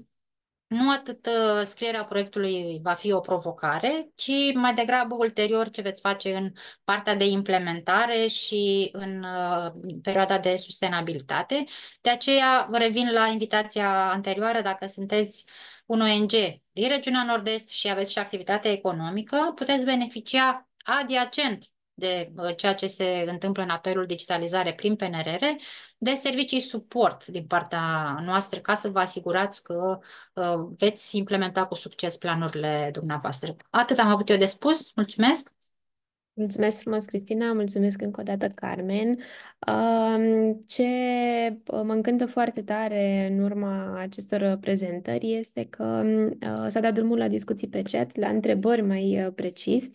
nu atât ă, scrierea proiectului va fi o provocare, ci mai degrabă ulterior ce veți face în partea de implementare și în ă, perioada de sustenabilitate. De aceea revin la invitația anterioară, dacă sunteți un ONG din regiunea Nord-Est și aveți și activitate economică, puteți beneficia adiacent de uh, ceea ce se întâmplă în apelul digitalizare prin PNRR, de servicii suport din partea noastră ca să vă asigurați că uh, veți implementa cu succes planurile dumneavoastră. Atât am avut eu de spus. Mulțumesc! Mulțumesc frumos, Cristina, mulțumesc încă o dată, Carmen. Ce mă încântă foarte tare în urma acestor prezentări este că mm, ă, s-a dat drumul la discuții pe chat, la întrebări mai ă, precis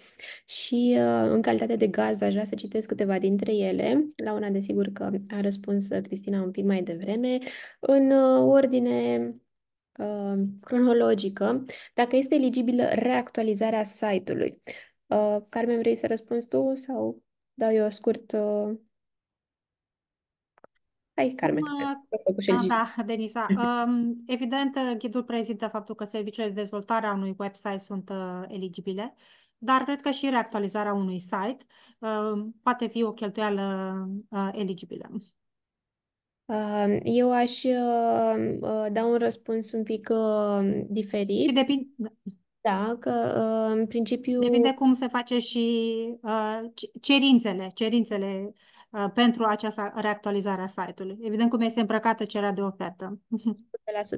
și ă, în calitate de gaz aș vrea să citesc câteva dintre ele. La una, desigur că a răspuns Cristina un pic mai devreme, în ordine cronologică, dacă este eligibilă reactualizarea site-ului. Uh, Carmen, vrei să răspunzi tu sau dau eu scurt? Uh? Hai, Carmen, uh, da, da, Denisa. <laughs> Um, evident, uh, ghidul prezintă faptul că serviciile de dezvoltare a unui website sunt uh, eligibile, dar cred că și reactualizarea unui site uh, poate fi o cheltuială uh, eligibilă. Um, eu aș uh, da un răspuns un pic uh, diferit. Și depinde. Da. Da, că uh, în principiu... Depinde cum se face și uh, cerințele, cerințele Uh, pentru această reactualizare a site-ului. Evident cum este îmbrăcată cererea de ofertă.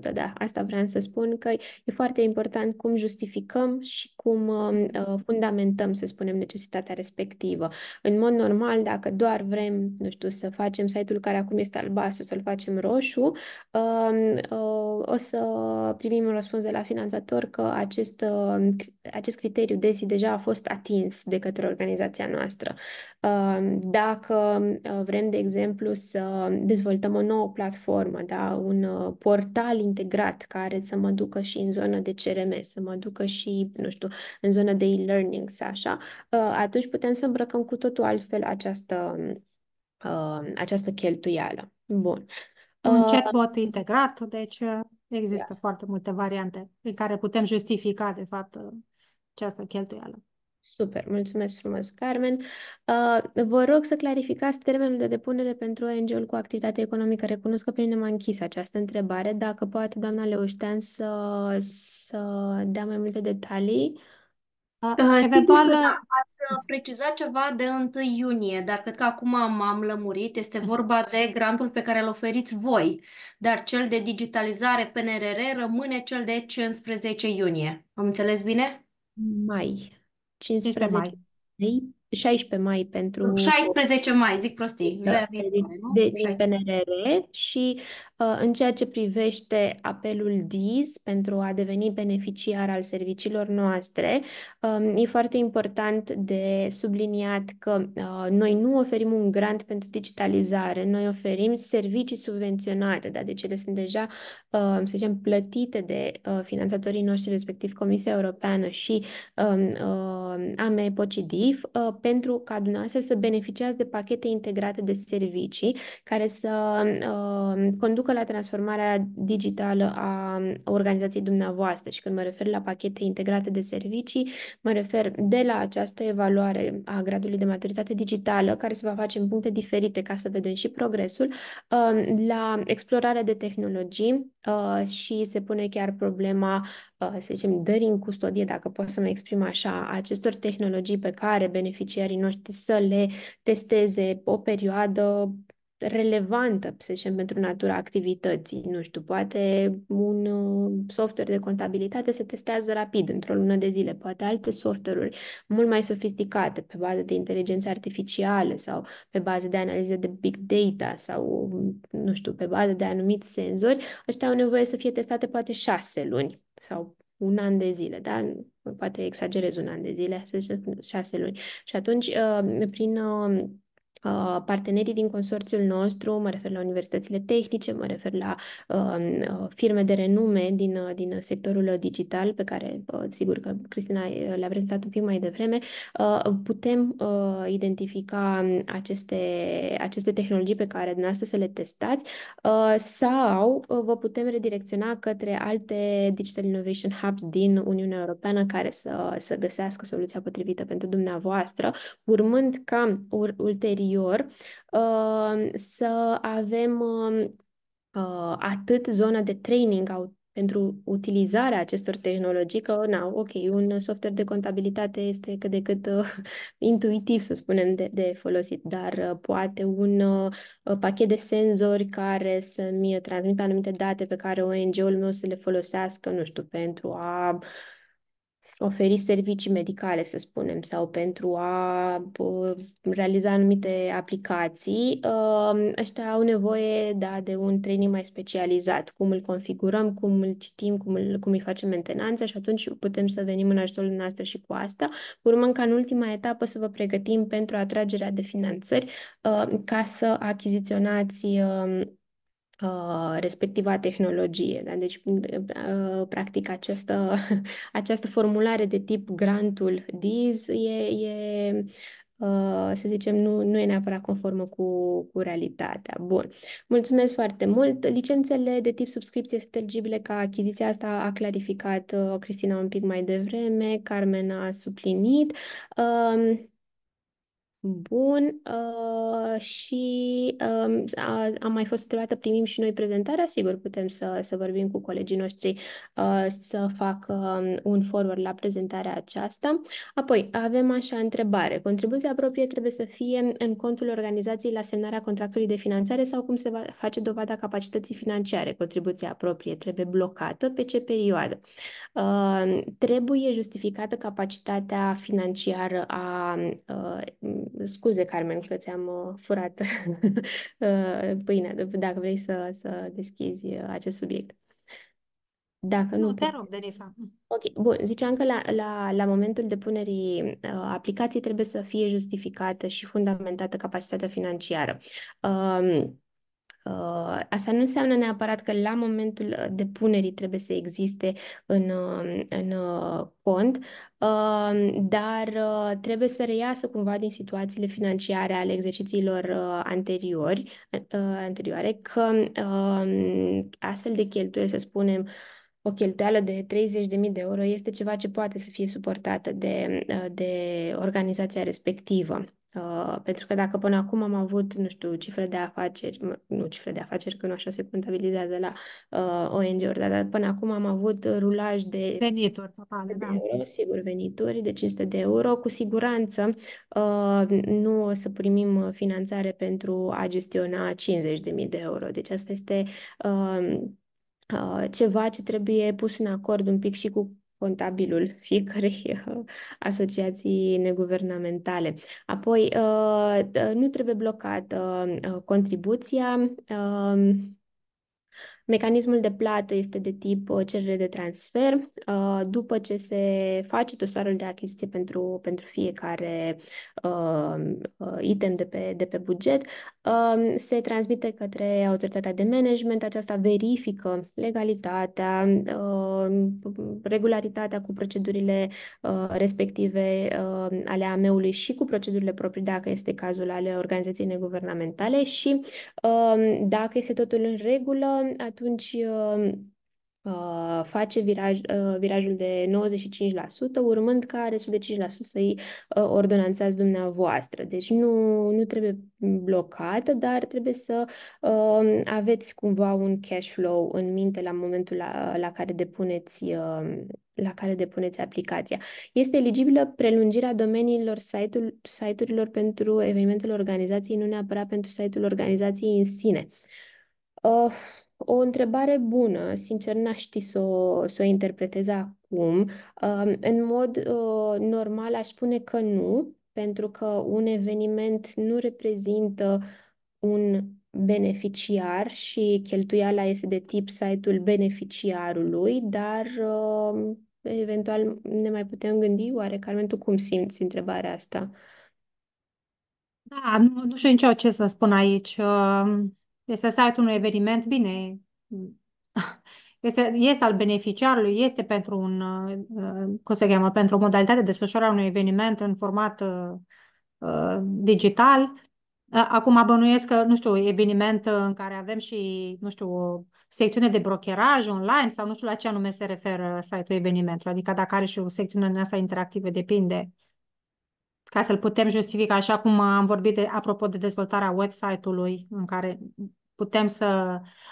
100%, da. Asta vreau să spun că e foarte important cum justificăm și cum um, uh, fundamentăm, să spunem, necesitatea respectivă. În mod normal, dacă doar vrem, nu știu, să facem site-ul care acum este albastru, să-l facem roșu, uh, uh, o să primim un răspuns de la finanțator că acest, uh, acest criteriu DESI deja a fost atins de către organizația noastră. Uh, dacă Uh, vrem, de exemplu, să dezvoltăm o nouă platformă, da? un uh, portal integrat care să mă ducă și în zona de CRM, să mă ducă și, nu știu, în zona de e-learning, așa, uh, atunci putem să îmbrăcăm cu totul altfel această, această cheltuială. Bun. Un chatbot integrat, deci există da. foarte multe variante în care putem justifica, de fapt, această cheltuială. Super, mulțumesc frumos, Carmen. Uh, vă rog să clarificați termenul de depunere pentru ONG-ul cu activitate economică. Recunosc că pe mine m-a închis această întrebare. Dacă poate doamna Leuștean să, să dea mai multe detalii. Uh, eventual că, ați uh, precizat ceva de 1 iunie, dar cred că acum m-am lămurit. Este vorba de grantul pe care îl oferiți voi, dar cel de digitalizare PNRR rămâne cel de 15 iunie. Am înțeles bine? Mai. 15 mai. 16 mai pentru... 16 mai, zic prostii. Da, Deci, de, PNRR și Uh, în ceea ce privește apelul DIS pentru a deveni beneficiar al serviciilor noastre, um, e foarte important de subliniat că uh, noi nu oferim un grant pentru digitalizare, noi oferim servicii subvenționate, dar deci ele sunt deja, uh, să zicem, plătite de finanțatorii noștri, respectiv Comisia Europeană și um, AME Pocidif, pentru ca dumneavoastră să beneficiați de pachete integrate de servicii care să conducă ducă la transformarea digitală a um, organizației dumneavoastră și când mă refer la pachete integrate de servicii, mă refer de la această evaluare a gradului de maturitate digitală care se va face în puncte diferite ca să vedem și progresul, um, la explorarea de tehnologii uh, și se pune chiar problema, uh, să zicem, dării în custodie, dacă pot să mă exprim așa, acestor tehnologii pe care beneficiarii noștri să le testeze o perioadă relevantă, să zicem, pentru natura activității. Nu știu, poate un uh, software de contabilitate se testează rapid, într-o lună de zile, poate alte software-uri mult mai sofisticate, pe bază de inteligență artificială sau pe bază de analize de big data sau, um, nu știu, pe bază de anumiți senzori, ăștia au nevoie să fie testate poate șase luni sau un an de zile, da? Poate exagerez un an de zile, să zicem șase luni. Și atunci, uh, prin uh, Uh, partenerii din consorțiul nostru, mă refer la universitățile tehnice, mă refer la um, uh, firme de renume din, uh, din sectorul uh, digital, pe care, uh, sigur că Cristina le-a prezentat un pic mai devreme, uh, putem uh, identifica um, aceste, aceste tehnologii pe care dumneavoastră să le testați uh, sau vă putem redirecționa către alte Digital Innovation Hubs din Uniunea Europeană care să, să găsească soluția potrivită pentru dumneavoastră, urmând ca ur- ulterior interior uh, să avem uh, uh, atât zona de training pentru utilizarea acestor tehnologii, că, na, ok, un software de contabilitate este cât de cât uh, <laughs> intuitiv, să spunem, de, de folosit, dar uh, poate un uh, pachet de senzori care să-mi transmită anumite date pe care ONG-ul meu să le folosească, nu știu, pentru a uh, oferi servicii medicale, să spunem, sau pentru a realiza anumite aplicații, ă, ăștia au nevoie da, de un training mai specializat, cum îl configurăm, cum îl citim, cum, îl, cum îi facem mentenanța și atunci putem să venim în ajutorul noastră și cu asta. Urmăm ca în ultima etapă să vă pregătim pentru atragerea de finanțări ă, ca să achiziționați ă, Uh, respectiva tehnologie. Da? Deci, uh, uh, practic, această, <laughs> această formulare de tip grantul DIS e, e să zicem, nu, nu e neapărat conformă cu, cu realitatea. Bun. Mulțumesc foarte mult. Licențele de tip subscripție sunt eligibile ca achiziția asta a clarificat Cristina un pic mai devreme, Carmen a suplinit. Um, Bun. Uh, și uh, a, am mai fost întrebată, primim și noi prezentarea? Sigur, putem să, să vorbim cu colegii noștri uh, să uh, un forward la prezentarea aceasta. Apoi, avem așa întrebare. Contribuția proprie trebuie să fie în contul organizației la semnarea contractului de finanțare sau cum se va face dovada capacității financiare? Contribuția proprie trebuie blocată pe ce perioadă? Uh, trebuie justificată capacitatea financiară a uh, Scuze, Carmen, că ți-am uh, furat <laughs> uh, pâinea, dacă vrei să, să deschizi uh, acest subiect. Dacă nu, nu te rog, Denisa. Mm. Ok, bun. Ziceam că la, la, la momentul depunerii uh, aplicației trebuie să fie justificată și fundamentată capacitatea financiară. Uh, Ă, asta nu înseamnă neapărat că la momentul ă, depunerii trebuie să existe în, ă, în cont, dar trebuie să reiasă cumva din situațiile financiare ale exercițiilor anteriori, anterioare, că astfel de cheltuieli, să spunem, o cheltuială de 30.000 de euro este ceva ce poate să fie suportată de, de organizația respectivă. Uh, pentru că dacă până acum am avut, nu știu, cifre de afaceri, nu cifre de afaceri, că nu așa se contabilizează la uh, ONG-uri, dar, dar până acum am avut rulaj de venituri de da. euro, sigur, venituri de 500 de euro, cu siguranță uh, nu o să primim finanțare pentru a gestiona 50.000 de euro. Deci asta este uh, uh, ceva ce trebuie pus în acord un pic și cu contabilul fiecarei <laughs> uh, asociații neguvernamentale. Apoi, uh, nu trebuie blocată uh, contribuția Mecanismul de plată este de tip uh, cerere de transfer. Uh, după ce se face dosarul de achiziție pentru, pentru fiecare um, uh, item de pe, de pe buget, um, se transmite către autoritatea de management. Aceasta verifică legalitatea, um, regularitatea cu procedurile respective ale AME-ului și cu procedurile proprii, dacă este cazul ale organizației neguvernamentale și dacă este totul în regulă, atunci atunci uh, uh, face viraj, uh, virajul de 95%, urmând ca restul de 5% să-i uh, ordonanțați dumneavoastră. Deci nu, nu trebuie blocată, dar trebuie să uh, aveți cumva un cash flow în minte la momentul la, la care depuneți uh, la care depuneți aplicația. Este eligibilă prelungirea domeniilor site-ul, site-urilor pentru evenimentele organizației, nu neapărat pentru site-ul organizației în sine. Uh, o întrebare bună, sincer n-aș ști să o, să o interpretez acum. În mod ă, normal aș spune că nu, pentru că un eveniment nu reprezintă un beneficiar și cheltuiala este de tip site-ul beneficiarului, dar ă, eventual ne mai putem gândi, oare, Carmen, tu cum simți întrebarea asta? Da, nu, nu știu nicio ce să spun aici. Este site-ul unui eveniment, bine, este, este al beneficiarului, este pentru un, uh, cum se cheamă, pentru o modalitate de desfășurare a unui eveniment în format uh, uh digital. Acum abănuiesc că, nu știu, eveniment în care avem și, nu știu, o secțiune de brocheraj online sau nu știu la ce anume se referă site-ul evenimentului, adică dacă are și o secțiune în asta interactivă, depinde ca să-l putem justifica, așa cum am vorbit de, apropo de dezvoltarea website-ului, în care putem să,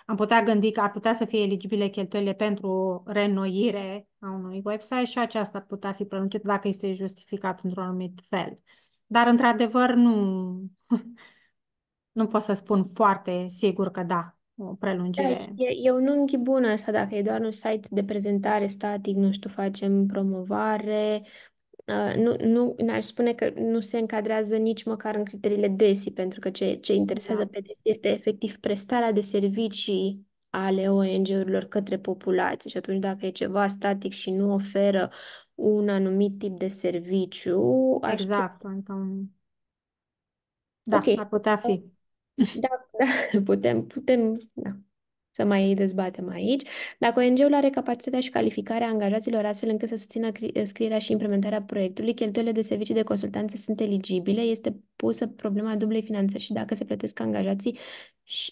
am putea gândi că ar putea să fie eligibile cheltuielile pentru reînnoire a unui website și aceasta ar putea fi prelungită dacă este justificat într-un anumit fel. Dar, într-adevăr, nu, <laughs> nu pot să spun foarte sigur că da, o prelungire. Da, e, e un unghi bun asta, dacă e doar un site de prezentare static, nu știu, facem promovare, Uh, nu, nu, aș spune că nu se încadrează nici măcar în criteriile DESI, pentru că ce, ce interesează da. pe DESI este efectiv prestarea de servicii ale ONG-urilor către populație și atunci dacă e ceva static și nu oferă un anumit tip de serviciu, Exact, aș Da, okay. ar putea fi. Da, da, <laughs> putem, putem, da să mai dezbatem aici, dacă ONG-ul are capacitatea și calificarea angajaților astfel încât să susțină eh, scrierea și implementarea proiectului, cheltuielile de servicii de consultanță sunt eligibile, este pusă problema dublei finanțări și dacă se plătesc angajații și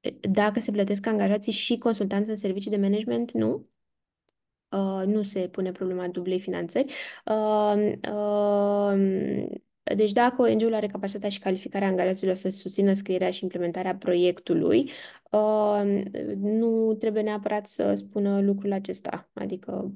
eh, dacă se plătesc angajații și consultanță în servicii de management, nu? Uh, nu se pune problema dublei finanțări. Uh, uh, deci dacă ONG-ul are capacitatea și calificarea angajaților să susțină scrierea și implementarea proiectului, nu trebuie neapărat să spună lucrul acesta. Adică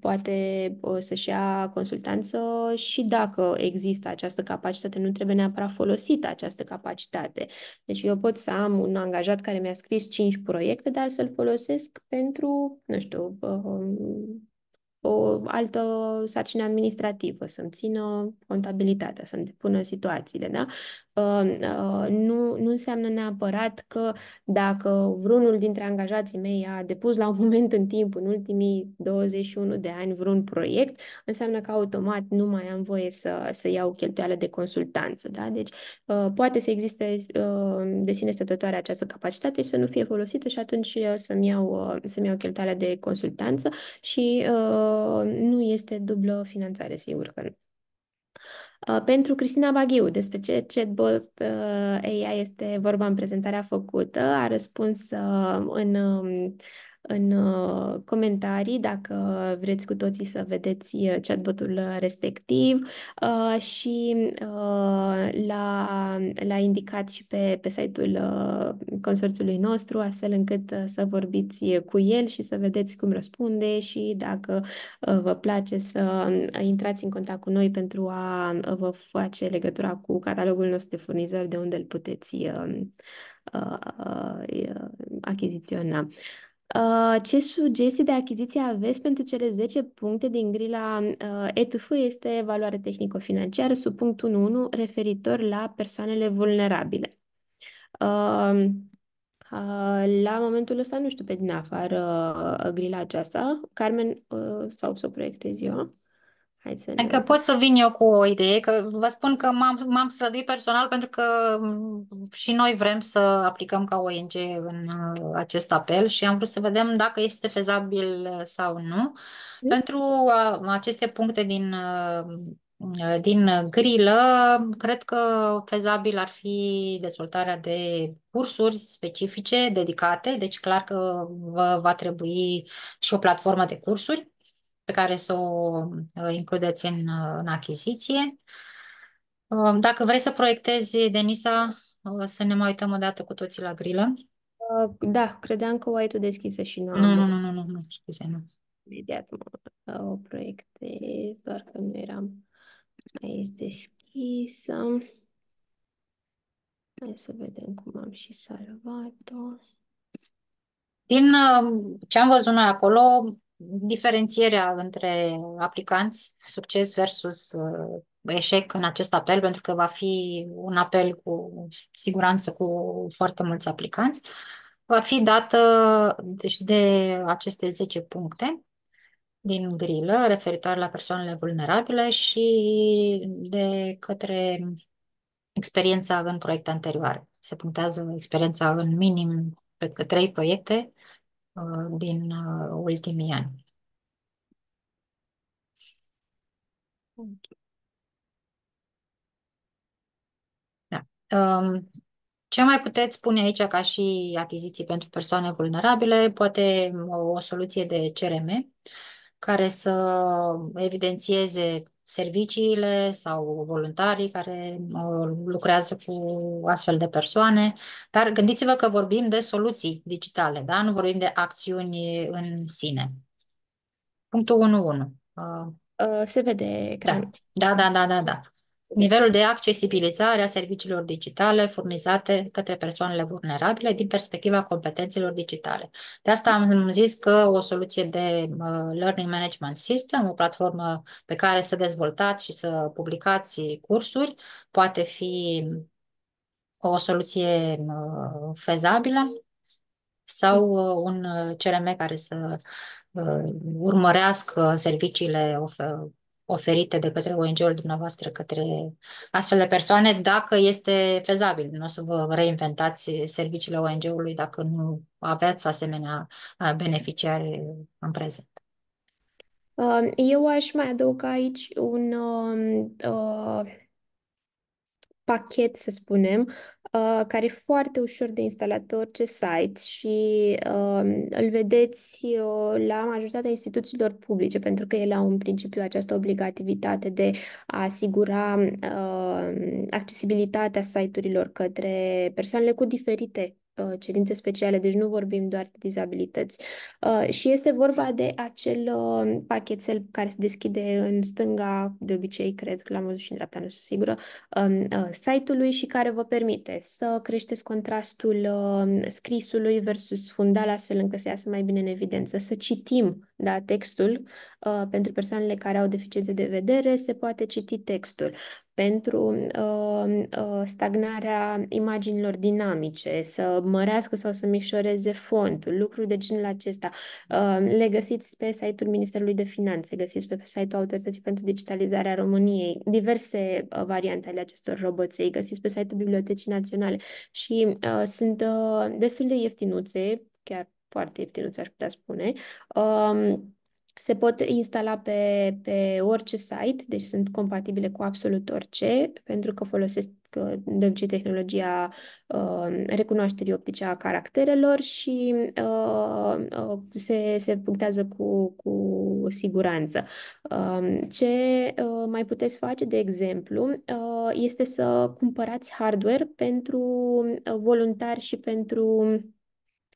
poate să-și ia consultanță și dacă există această capacitate, nu trebuie neapărat folosită această capacitate. Deci eu pot să am un angajat care mi-a scris 5 proiecte, dar să-l folosesc pentru, nu știu, um, o altă sarcină administrativă, să-mi țină contabilitatea, să-mi depună situațiile, da? Ă, ă, nu, nu înseamnă neapărat că dacă vreunul dintre angajații mei a depus la un <laughs> moment în timp, în ultimii 21 de ani, vreun proiect, înseamnă că automat nu mai am voie să, să iau cheltuială de consultanță, da? Deci ă, poate să existe de sine stătătoare această capacitate și să nu fie folosită și atunci să-mi iau, să-mi iau cheltuială de consultanță și nu este dublă finanțare, sigur că nu. Pentru Cristina Baghiu, despre ce chatbot AI este vorba în prezentarea făcută, a răspuns în în uh, comentarii dacă vreți cu toții să vedeți uh, chatbotul uh, respectiv și l-a, l-a indicat și pe, pe site-ul consorțiului nostru, astfel încât să vorbiți cu el și să vedeți cum răspunde și dacă vă place să intrați în contact cu noi pentru a vă face legătura cu catalogul nostru de furnizori de unde îl puteți achiziționa. Uh, ce sugestii de achiziție aveți pentru cele 10 puncte din grila uh, ETF este evaluare tehnico-financiară sub punctul 1 referitor la persoanele vulnerabile. Uh, uh, la momentul ăsta nu știu pe din afară uh, grila aceasta. Carmen, sau să o proiectez eu. Hai să Adică pot să vin eu cu o idee, că vă spun că m-am, m-am străduit personal pentru că și noi vrem să aplicăm ca ONG în uh, acest apel și am vrut să vedem dacă este fezabil uh, sau nu. Mm. Pentru a, aceste puncte din, uh, din grilă, cred că fezabil ar fi dezvoltarea de cursuri specifice dedicate, deci clar că vă va trebui și o platformă de cursuri pe care să o uh, includeți în, uh, în achiziție. Um, dacă vrei să proiectezi, Denisa, uh, să ne mai uităm o dată cu toții la grilă. Da, credeam că o ai tu deschisă și nu Nu, nu, nu, nu, nu, nu scuze, nu. Imediat mă o proiectez, doar că nu eram aici deschisă. Hai să vedem cum am și salvat-o. Din ce am văzut noi acolo, diferențierea între aplicanți, succes versus uh, eșec în acest apel, pentru că va fi un apel cu siguranță cu foarte mulți aplicanți, va fi dată deci, de aceste 10 puncte din grilă referitoare la persoanele vulnerabile și de către experiența în proiecte anterioare. Se punctează experiența în minim, cred că, trei proiecte Uh, din uh, ultimii ani. Da. Um, ce mai puteți spune aici ca și achiziții pentru persoane vulnerabile? Poate uh, o soluție de CRM care să evidențieze serviciile sau voluntarii care lucrează cu astfel de persoane, dar gândiți-vă că vorbim de soluții digitale, da? nu vorbim de acțiuni în sine. Punctul 1.1. Uh, se vede da. da. Da, da, da, da, da nivelul de accesibilizare a serviciilor digitale furnizate către persoanele vulnerabile din perspectiva competențelor digitale. De asta am zis că o soluție de uh, Learning Management System, o platformă pe care să dezvoltați și să publicați cursuri, poate fi o soluție uh, fezabilă sau uh, un CRM care să urmărească serviciile oferite de către ONG-ul dumneavoastră către astfel de persoane, dacă este fezabil. Nu o să vă reinventați serviciile ONG-ului dacă nu aveți asemenea beneficiari în prezent. Um, eu aș mai adăuga aici un um, uh, pachet, să spunem, Uh, care e foarte ușor de instalat pe orice site și uh, îl vedeți uh, la majoritatea instituțiilor publice, pentru că ele au în principiu această obligativitate de a asigura uh, accesibilitatea site-urilor către persoanele cu diferite Uh, cerințe speciale, deci nu vorbim doar de dizabilități. Uh, și este vorba de acel uh, pachetel care se deschide în stânga, de obicei, cred că l-am văzut și în dreapta, nu sunt sigură, um, site-ului și care vă permite să creșteți contrastul um, scrisului versus fundal, astfel încât să iasă mai bine în evidență, să citim da, textul pentru persoanele care au deficiențe de vedere, se poate citi textul pentru uh, uh, stagnarea imaginilor dinamice, să mărească sau să mișoreze fontul, lucruri de genul acesta. Uh, le găsiți pe site-ul Ministerului de Finanțe, găsiți pe site-ul Autorității pentru Digitalizarea României, diverse uh, variante ale acestor roboței, găsiți pe site-ul Bibliotecii Naționale și uh, sunt uh, destul de ieftinuțe, chiar foarte ieftinuțe aș putea spune. Uh, se pot instala pe, pe orice site, deci sunt compatibile cu absolut orice, pentru că folosesc de obicei tehnologia uh, recunoașterii optice a caracterelor și uh, uh, se, se punctează cu, cu siguranță. Um, ce uh, mai puteți face, de exemplu, uh, este să cumpărați hardware pentru uh, voluntari și pentru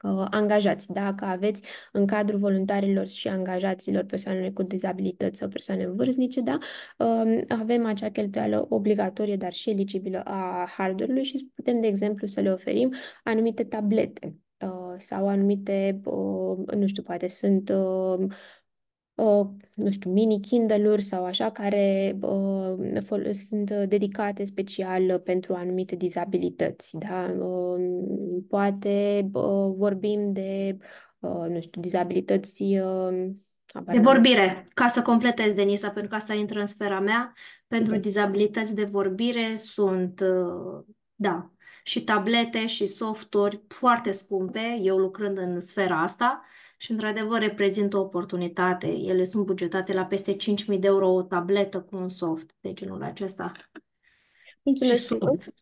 Uh, angajați. Dacă aveți în cadrul voluntarilor și angajaților persoanele cu dizabilități sau persoane vârstnice, da, um, avem acea cheltuială obligatorie, dar și eligibilă a hardware-ului și putem, de exemplu, să le oferim anumite tablete uh, sau anumite, uh, nu știu, poate sunt nu știu, mini Kindle-uri sau așa, care uh, sunt dedicate special pentru anumite dizabilități, da? Um, poate uh, vorbim de, uh, nu știu, dizabilități um, de vorbire, ca să completez, Denisa, pentru că asta intră în sfera mea, pentru de exact. dizabilități de vorbire sunt, da, și tablete și softuri foarte scumpe, eu lucrând în sfera asta, uh, și, într-adevăr, reprezintă o oportunitate. Ele sunt bugetate la peste 5.000 de euro o tabletă cu un soft de genul acesta. Mulțumesc! Și sunt.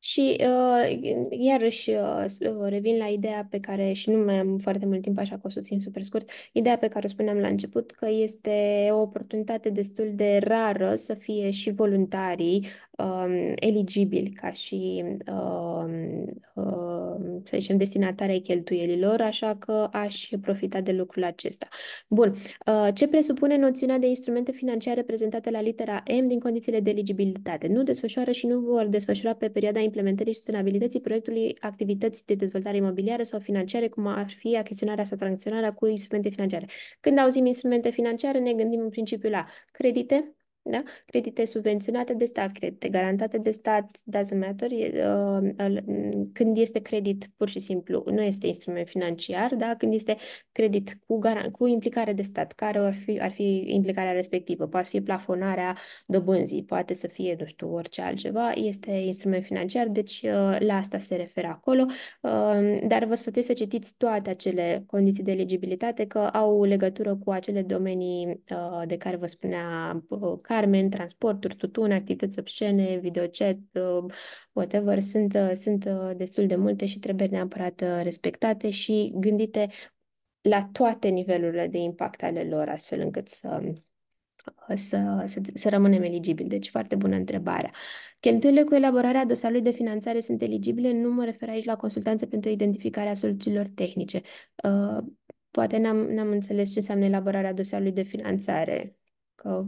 Și uh, iarăși uh, revin la ideea pe care, și nu mai am foarte mult timp așa că o susțin super scurt, ideea pe care o spuneam la început că este o oportunitate destul de rară să fie și voluntarii uh, eligibili ca și, uh, uh, să zicem, destinatarea cheltuielilor, așa că aș profita de lucrul acesta. Bun. Uh, ce presupune noțiunea de instrumente financiare prezentate la litera M din condițiile de eligibilitate? Nu desfășoară și nu vor desfășura pe perioada implementării sustenabilității proiectului activități de dezvoltare imobiliară sau financiare, cum ar fi achiziționarea sau tranzacționarea cu instrumente financiare. Când auzim instrumente financiare, ne gândim în principiu la credite, da? Credite subvenționate de stat, credite garantate de stat, doesn't matter, uh, mm, când este credit pur și simplu, nu este instrument financiar, da? când este credit cu, garan- cu implicare de stat, care ar fi, ar fi implicarea respectivă, poate fi plafonarea dobânzii, poate să fie, nu știu, orice altceva, este instrument financiar, deci uh, la asta se referă acolo, uh, dar vă sfătuiesc să citiți toate acele condiții de eligibilitate că au legătură cu acele domenii de care vă spunea uh, carmen, transporturi, tutun, activități obscene, videochat, uh, whatever, sunt, uh, sunt uh, destul de multe și trebuie neapărat respectate și gândite la toate nivelurile de impact ale lor, astfel încât să, să, să, să rămânem eligibili. Deci, foarte bună întrebarea. Cheltuielile cu elaborarea dosarului de finanțare sunt eligibile? Nu mă refer aici la consultanță pentru identificarea soluțiilor tehnice. poate n-am, n-am înțeles ce înseamnă elaborarea dosarului de finanțare. Că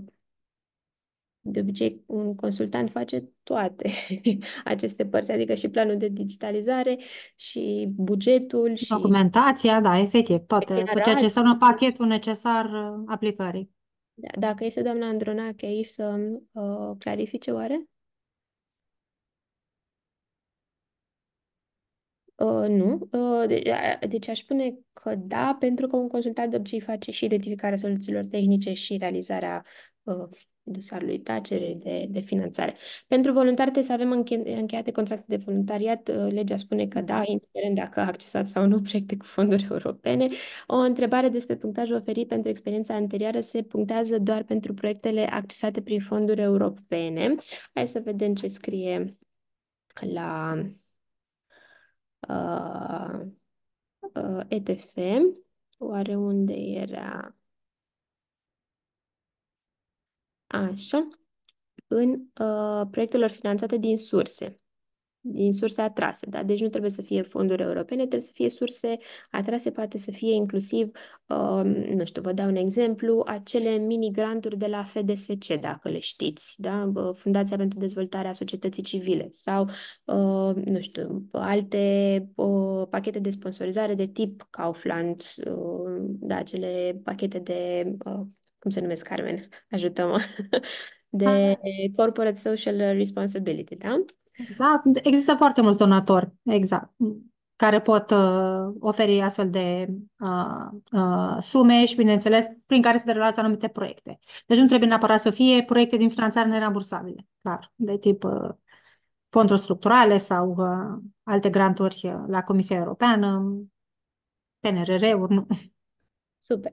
de obicei, un consultant face toate <laughs> aceste părți, adică și planul de digitalizare, și bugetul, și... Documentația, da, efectiv, toate, tot ceea ce înseamnă pachetul necesar uh, aplicării. Da, dacă este doamna Andronache aici să uh, clarifice oare? Uh, nu. Uh, deci aș spune că da, pentru că un consultant de obicei face și identificarea soluțiilor tehnice și realizarea Uh, dosarul lui tacere de, de finanțare. Pentru voluntari trebuie să avem înche- încheiate contracte de voluntariat. Uh, legea spune că da, indiferent dacă a accesat sau nu <laughs> proiecte cu fonduri europene. O întrebare despre punctajul oferit pentru experiența anterioară se punctează doar pentru proiectele accesate prin fonduri europene. Hai să vedem ce scrie la uh, uh, ETF. Oare unde era? Așa. În uh, proiectelor finanțate din surse, din surse atrase, da? Deci nu trebuie să fie fonduri europene, trebuie să fie surse atrase, poate să fie inclusiv, uh, nu știu, vă dau un exemplu, acele mini-granturi de la FDSC, dacă le știți, da? Fundația pentru Dezvoltarea Societății Civile sau, uh, nu știu, alte uh, pachete de sponsorizare de tip Kaufland, uh, da, acele pachete de... Uh, cum se numesc, Carmen? Ajută-mă! <laughs> De ah. corporate social responsibility, da? Exact. Există foarte mulți donatori, exact, care pot uh, oferi astfel de uh, uh, sume și, bineînțeles, prin care se derulați anumite proiecte. Deci nu trebuie neapărat să fie proiecte din finanțare nerambursabile, clar, de tip uh, fonduri structurale sau uh, alte granturi uh, la Comisia Europeană, PNRR-uri, nu. Super.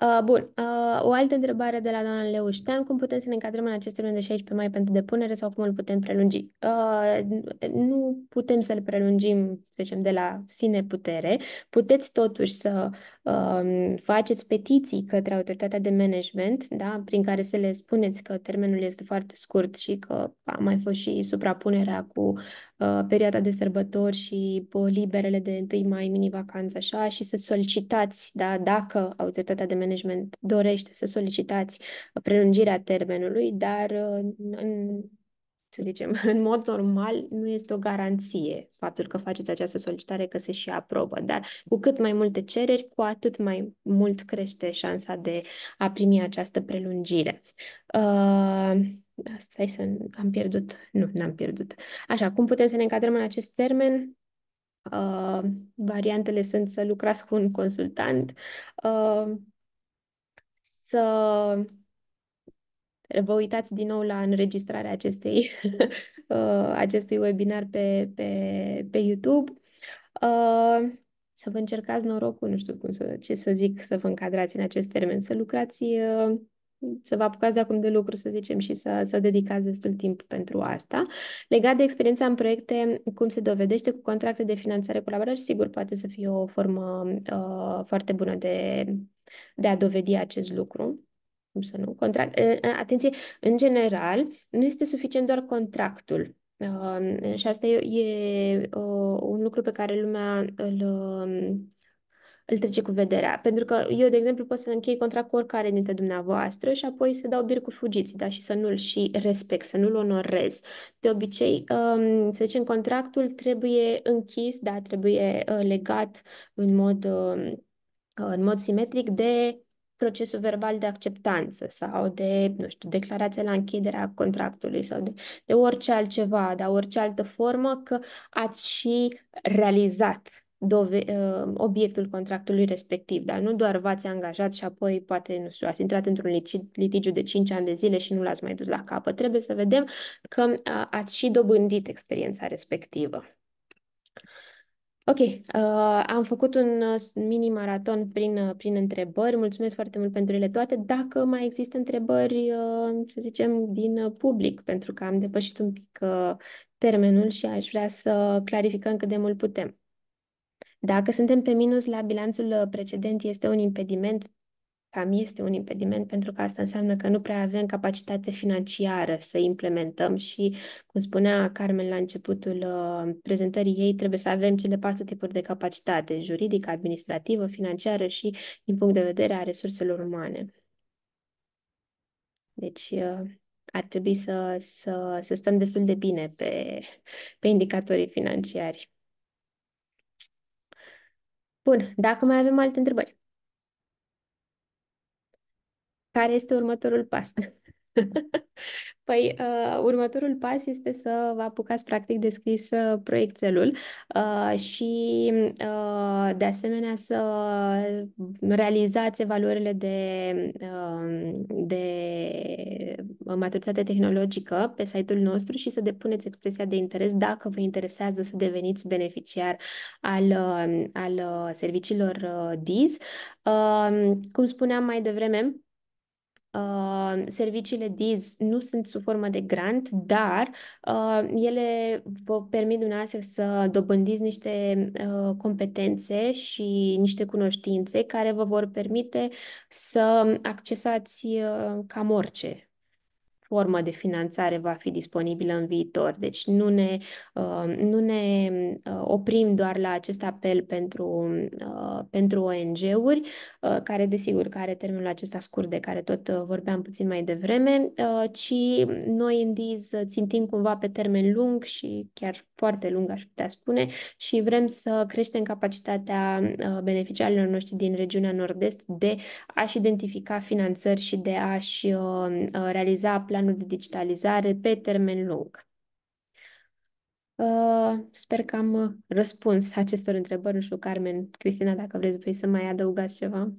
Uh, bun. Uh, o altă întrebare de la doamna Leuștean. Cum putem să ne încadrăm în acest termen de 16 mai pentru depunere sau cum îl putem prelungi? Uh, nu putem să-l prelungim, să zicem, de la sine putere. Puteți totuși să um, faceți petiții către autoritatea de management, da, prin care să le spuneți că termenul este foarte scurt și că a mai fost și suprapunerea cu uh, perioada de sărbători și uh, liberele de 1 mai, mini-vacanță, așa, și să solicitați, da, dacă autoritatea Societatea de management dorește să solicitați uh, prelungirea termenului, dar uh, în, să zicem, <laughs> în mod normal nu este o garanție faptul că faceți această solicitare că se și aprobă, dar cu cât mai multe cereri, cu atât mai mult crește șansa de a primi această prelungire. Uh, stai să am pierdut, nu, n-am pierdut. Așa, cum putem să ne încadrăm în acest termen? Uh, variantele sunt să lucrați cu un consultant, uh, să vă uitați din nou la înregistrarea acestei, <laughs> uh, acestui webinar pe, pe, pe YouTube. Uh, să vă încercați norocul, nu știu cum să, ce să zic, să vă încadrați în acest termen, să lucrați uh, să vă apucați de acum de lucru, să zicem, și să, să dedicați destul timp pentru asta. Legat de experiența în proiecte, cum se dovedește cu contracte de finanțare colaborare, sigur, poate să fie o formă uh, foarte bună de, de a dovedi acest lucru. Cum să nu? Contract, uh, uh, atenție, în general, nu este suficient doar contractul. Uh, și asta e, e uh, un lucru pe care lumea îl... Uh, îl trece cu vederea. Pentru că eu, de exemplu, pot să închei contract cu oricare dintre dumneavoastră și apoi să dau bir cu fugiții, da, și să nu-l și respect, să nu-l onorez. De obicei, um, să zicem, contractul trebuie închis, da, trebuie uh, legat în mod, um, uh, în mod simetric de procesul verbal de acceptanță sau de, nu știu, declarația la închiderea contractului sau de, de orice altceva, dar orice altă formă, că ați și realizat dove- ă, obiectul contractului respectiv, dar nu doar v-ați angajat și apoi poate, nu știu, ați intrat într-un litigiu de 5 ani de zile și nu l-ați mai dus la capăt. Trebuie să vedem că ați și dobândit experiența respectivă. Ok, uh, am făcut un ă, mini-maraton prin, prin întrebări. Mulțumesc foarte mult pentru ele toate. Dacă mai există întrebări, uh, să zicem, din public, pentru că am depășit un pic uh, termenul și aș vrea să clarificăm cât de mult putem. Dacă suntem pe minus la bilanțul uh, precedent, este un impediment, cam este un impediment, pentru că asta înseamnă că nu prea avem capacitate financiară să implementăm și, cum spunea Carmen la începutul uh, prezentării ei, trebuie să avem cele patru tipuri de capacitate, juridică, administrativă, financiară și din punct de vedere a resurselor umane. Deci, uh, ar trebui să, să, să stăm destul de bine pe, pe indicatorii financiari. Bun, dacă mai avem alte întrebări. Care este următorul pas? <laughs> Păi, uh, următorul pas este să vă apucați practic de scris uh, proiectelul uh, și uh, de asemenea să realizați evaluările de, uh, de maturitate tehnologică pe site-ul nostru și să depuneți expresia de interes dacă vă interesează să deveniți beneficiar al, uh, al uh, serviciilor uh, DIS. Uh, cum spuneam mai devreme, Uh, serviciile DIS nu sunt sub formă de grant, dar uh, ele vă permit dumneavoastră să dobândiți niște uh, competențe și niște cunoștințe care vă vor permite să accesați uh, cam orice formă de finanțare va fi disponibilă în viitor. Deci nu ne, uh, nu ne uh, oprim doar la acest apel pentru, uh, pentru ONG-uri, care desigur care termenul acesta scurt de care tot vorbeam puțin mai devreme, ci noi în DIZ țintim cumva pe termen lung și chiar foarte lung, aș putea spune, și vrem să creștem capacitatea beneficiarilor noștri din regiunea nord-est de a-și identifica finanțări și de a-și realiza plan planul de digitalizare pe termen lung. Uh, sper că am uh, răspuns acestor întrebări. Nu știu, Carmen, Cristina, dacă vreți voi să mai adăugați ceva.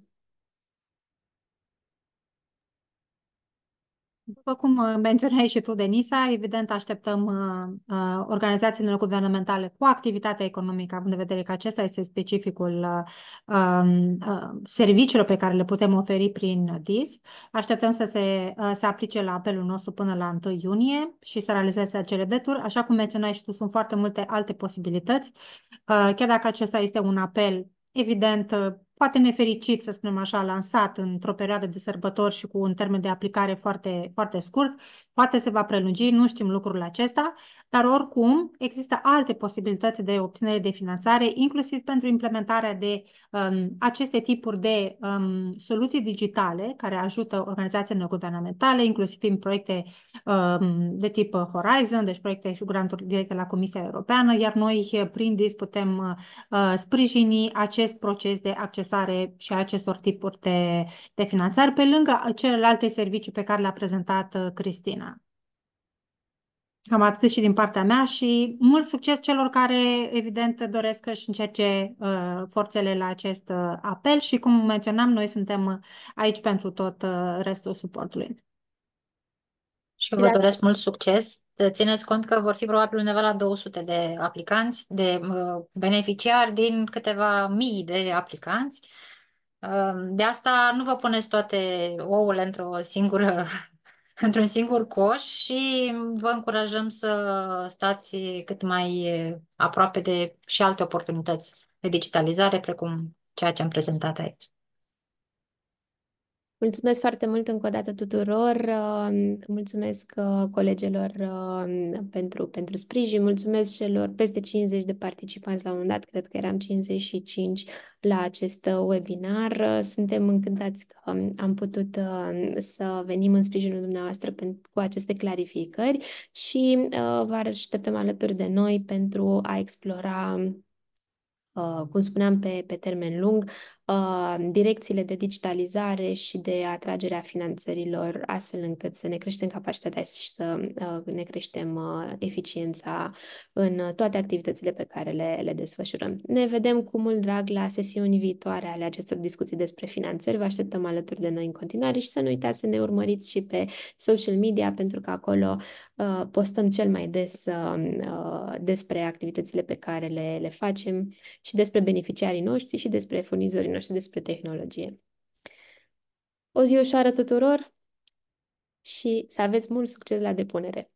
După cum uh, menționai și tu, Denisa, evident așteptăm uh, uh organizațiile guvernamentale cu activitatea economică, având în vedere că acesta este specificul uh, um, uh, serviciilor pe care le putem oferi prin DIS. Așteptăm să se, uh, se aplice la apelul nostru până la 1 iunie și să realizeze acele deturi. Așa cum menționai și tu, sunt foarte multe alte posibilități. Uh, chiar dacă acesta este un apel, evident, uh, poate nefericit, să spunem așa, lansat într-o perioadă de sărbători și cu un termen de aplicare foarte, foarte scurt Poate se va prelungi, nu știm lucrul acesta, dar oricum există alte posibilități de obținere de finanțare, inclusiv pentru implementarea de um, aceste tipuri de um, soluții digitale care ajută organizațiile neguvernamentale, inclusiv în proiecte um, de tip Horizon, deci proiecte și granturi directe la Comisia Europeană, iar noi eh, prin DIS putem uh, uh, sprijini acest proces de accesare și acestor tipuri de, de finanțare, pe lângă celelalte servicii pe care le-a prezentat uh, Cristina. Cam atât și din partea mea și mult succes celor care, evident, doresc să-și încerce uh, forțele la acest uh, apel și, cum menționam, noi suntem aici pentru tot uh, restul suportului. Și vă doresc mult succes. Țineți cont că vor fi probabil undeva la 200 de aplicanți, de uh, beneficiari din câteva mii de aplicanți. Uh, de asta nu vă puneți toate ouăle într-o singură într-un singur coș și vă încurajăm să stați cât mai aproape de și alte oportunități de digitalizare, precum ceea ce am prezentat aici. Mulțumesc foarte mult încă o dată tuturor, um, mulțumesc uh, colegilor um, pentru, pentru sprijin, mulțumesc celor peste 50 de participanți la un moment dat, cred că eram 55 la acest uh, webinar. Suntem încântați că um, am putut să venim în sprijinul dumneavoastră cu aceste clarificări și uh, vă așteptăm alături de noi pentru a explora Uh, cum spuneam, pe, pe termen lung, uh, direcțiile de digitalizare și de atragerea finanțărilor, astfel încât să ne creștem capacitatea și să uh, ne creștem eficiența în toate activitățile pe care le, le desfășurăm. Ne vedem cu mult drag la sesiuni viitoare ale acestor discuții despre finanțări. Vă așteptăm alături de noi în continuare și să nu uitați să ne urmăriți și pe social media, pentru că acolo Uh, postăm cel mai des um, uh, despre activitățile pe care le, le facem și despre beneficiarii noștri și despre furnizorii noștri, despre tehnologie. O zi ușoară tuturor și să aveți mult succes la depunere!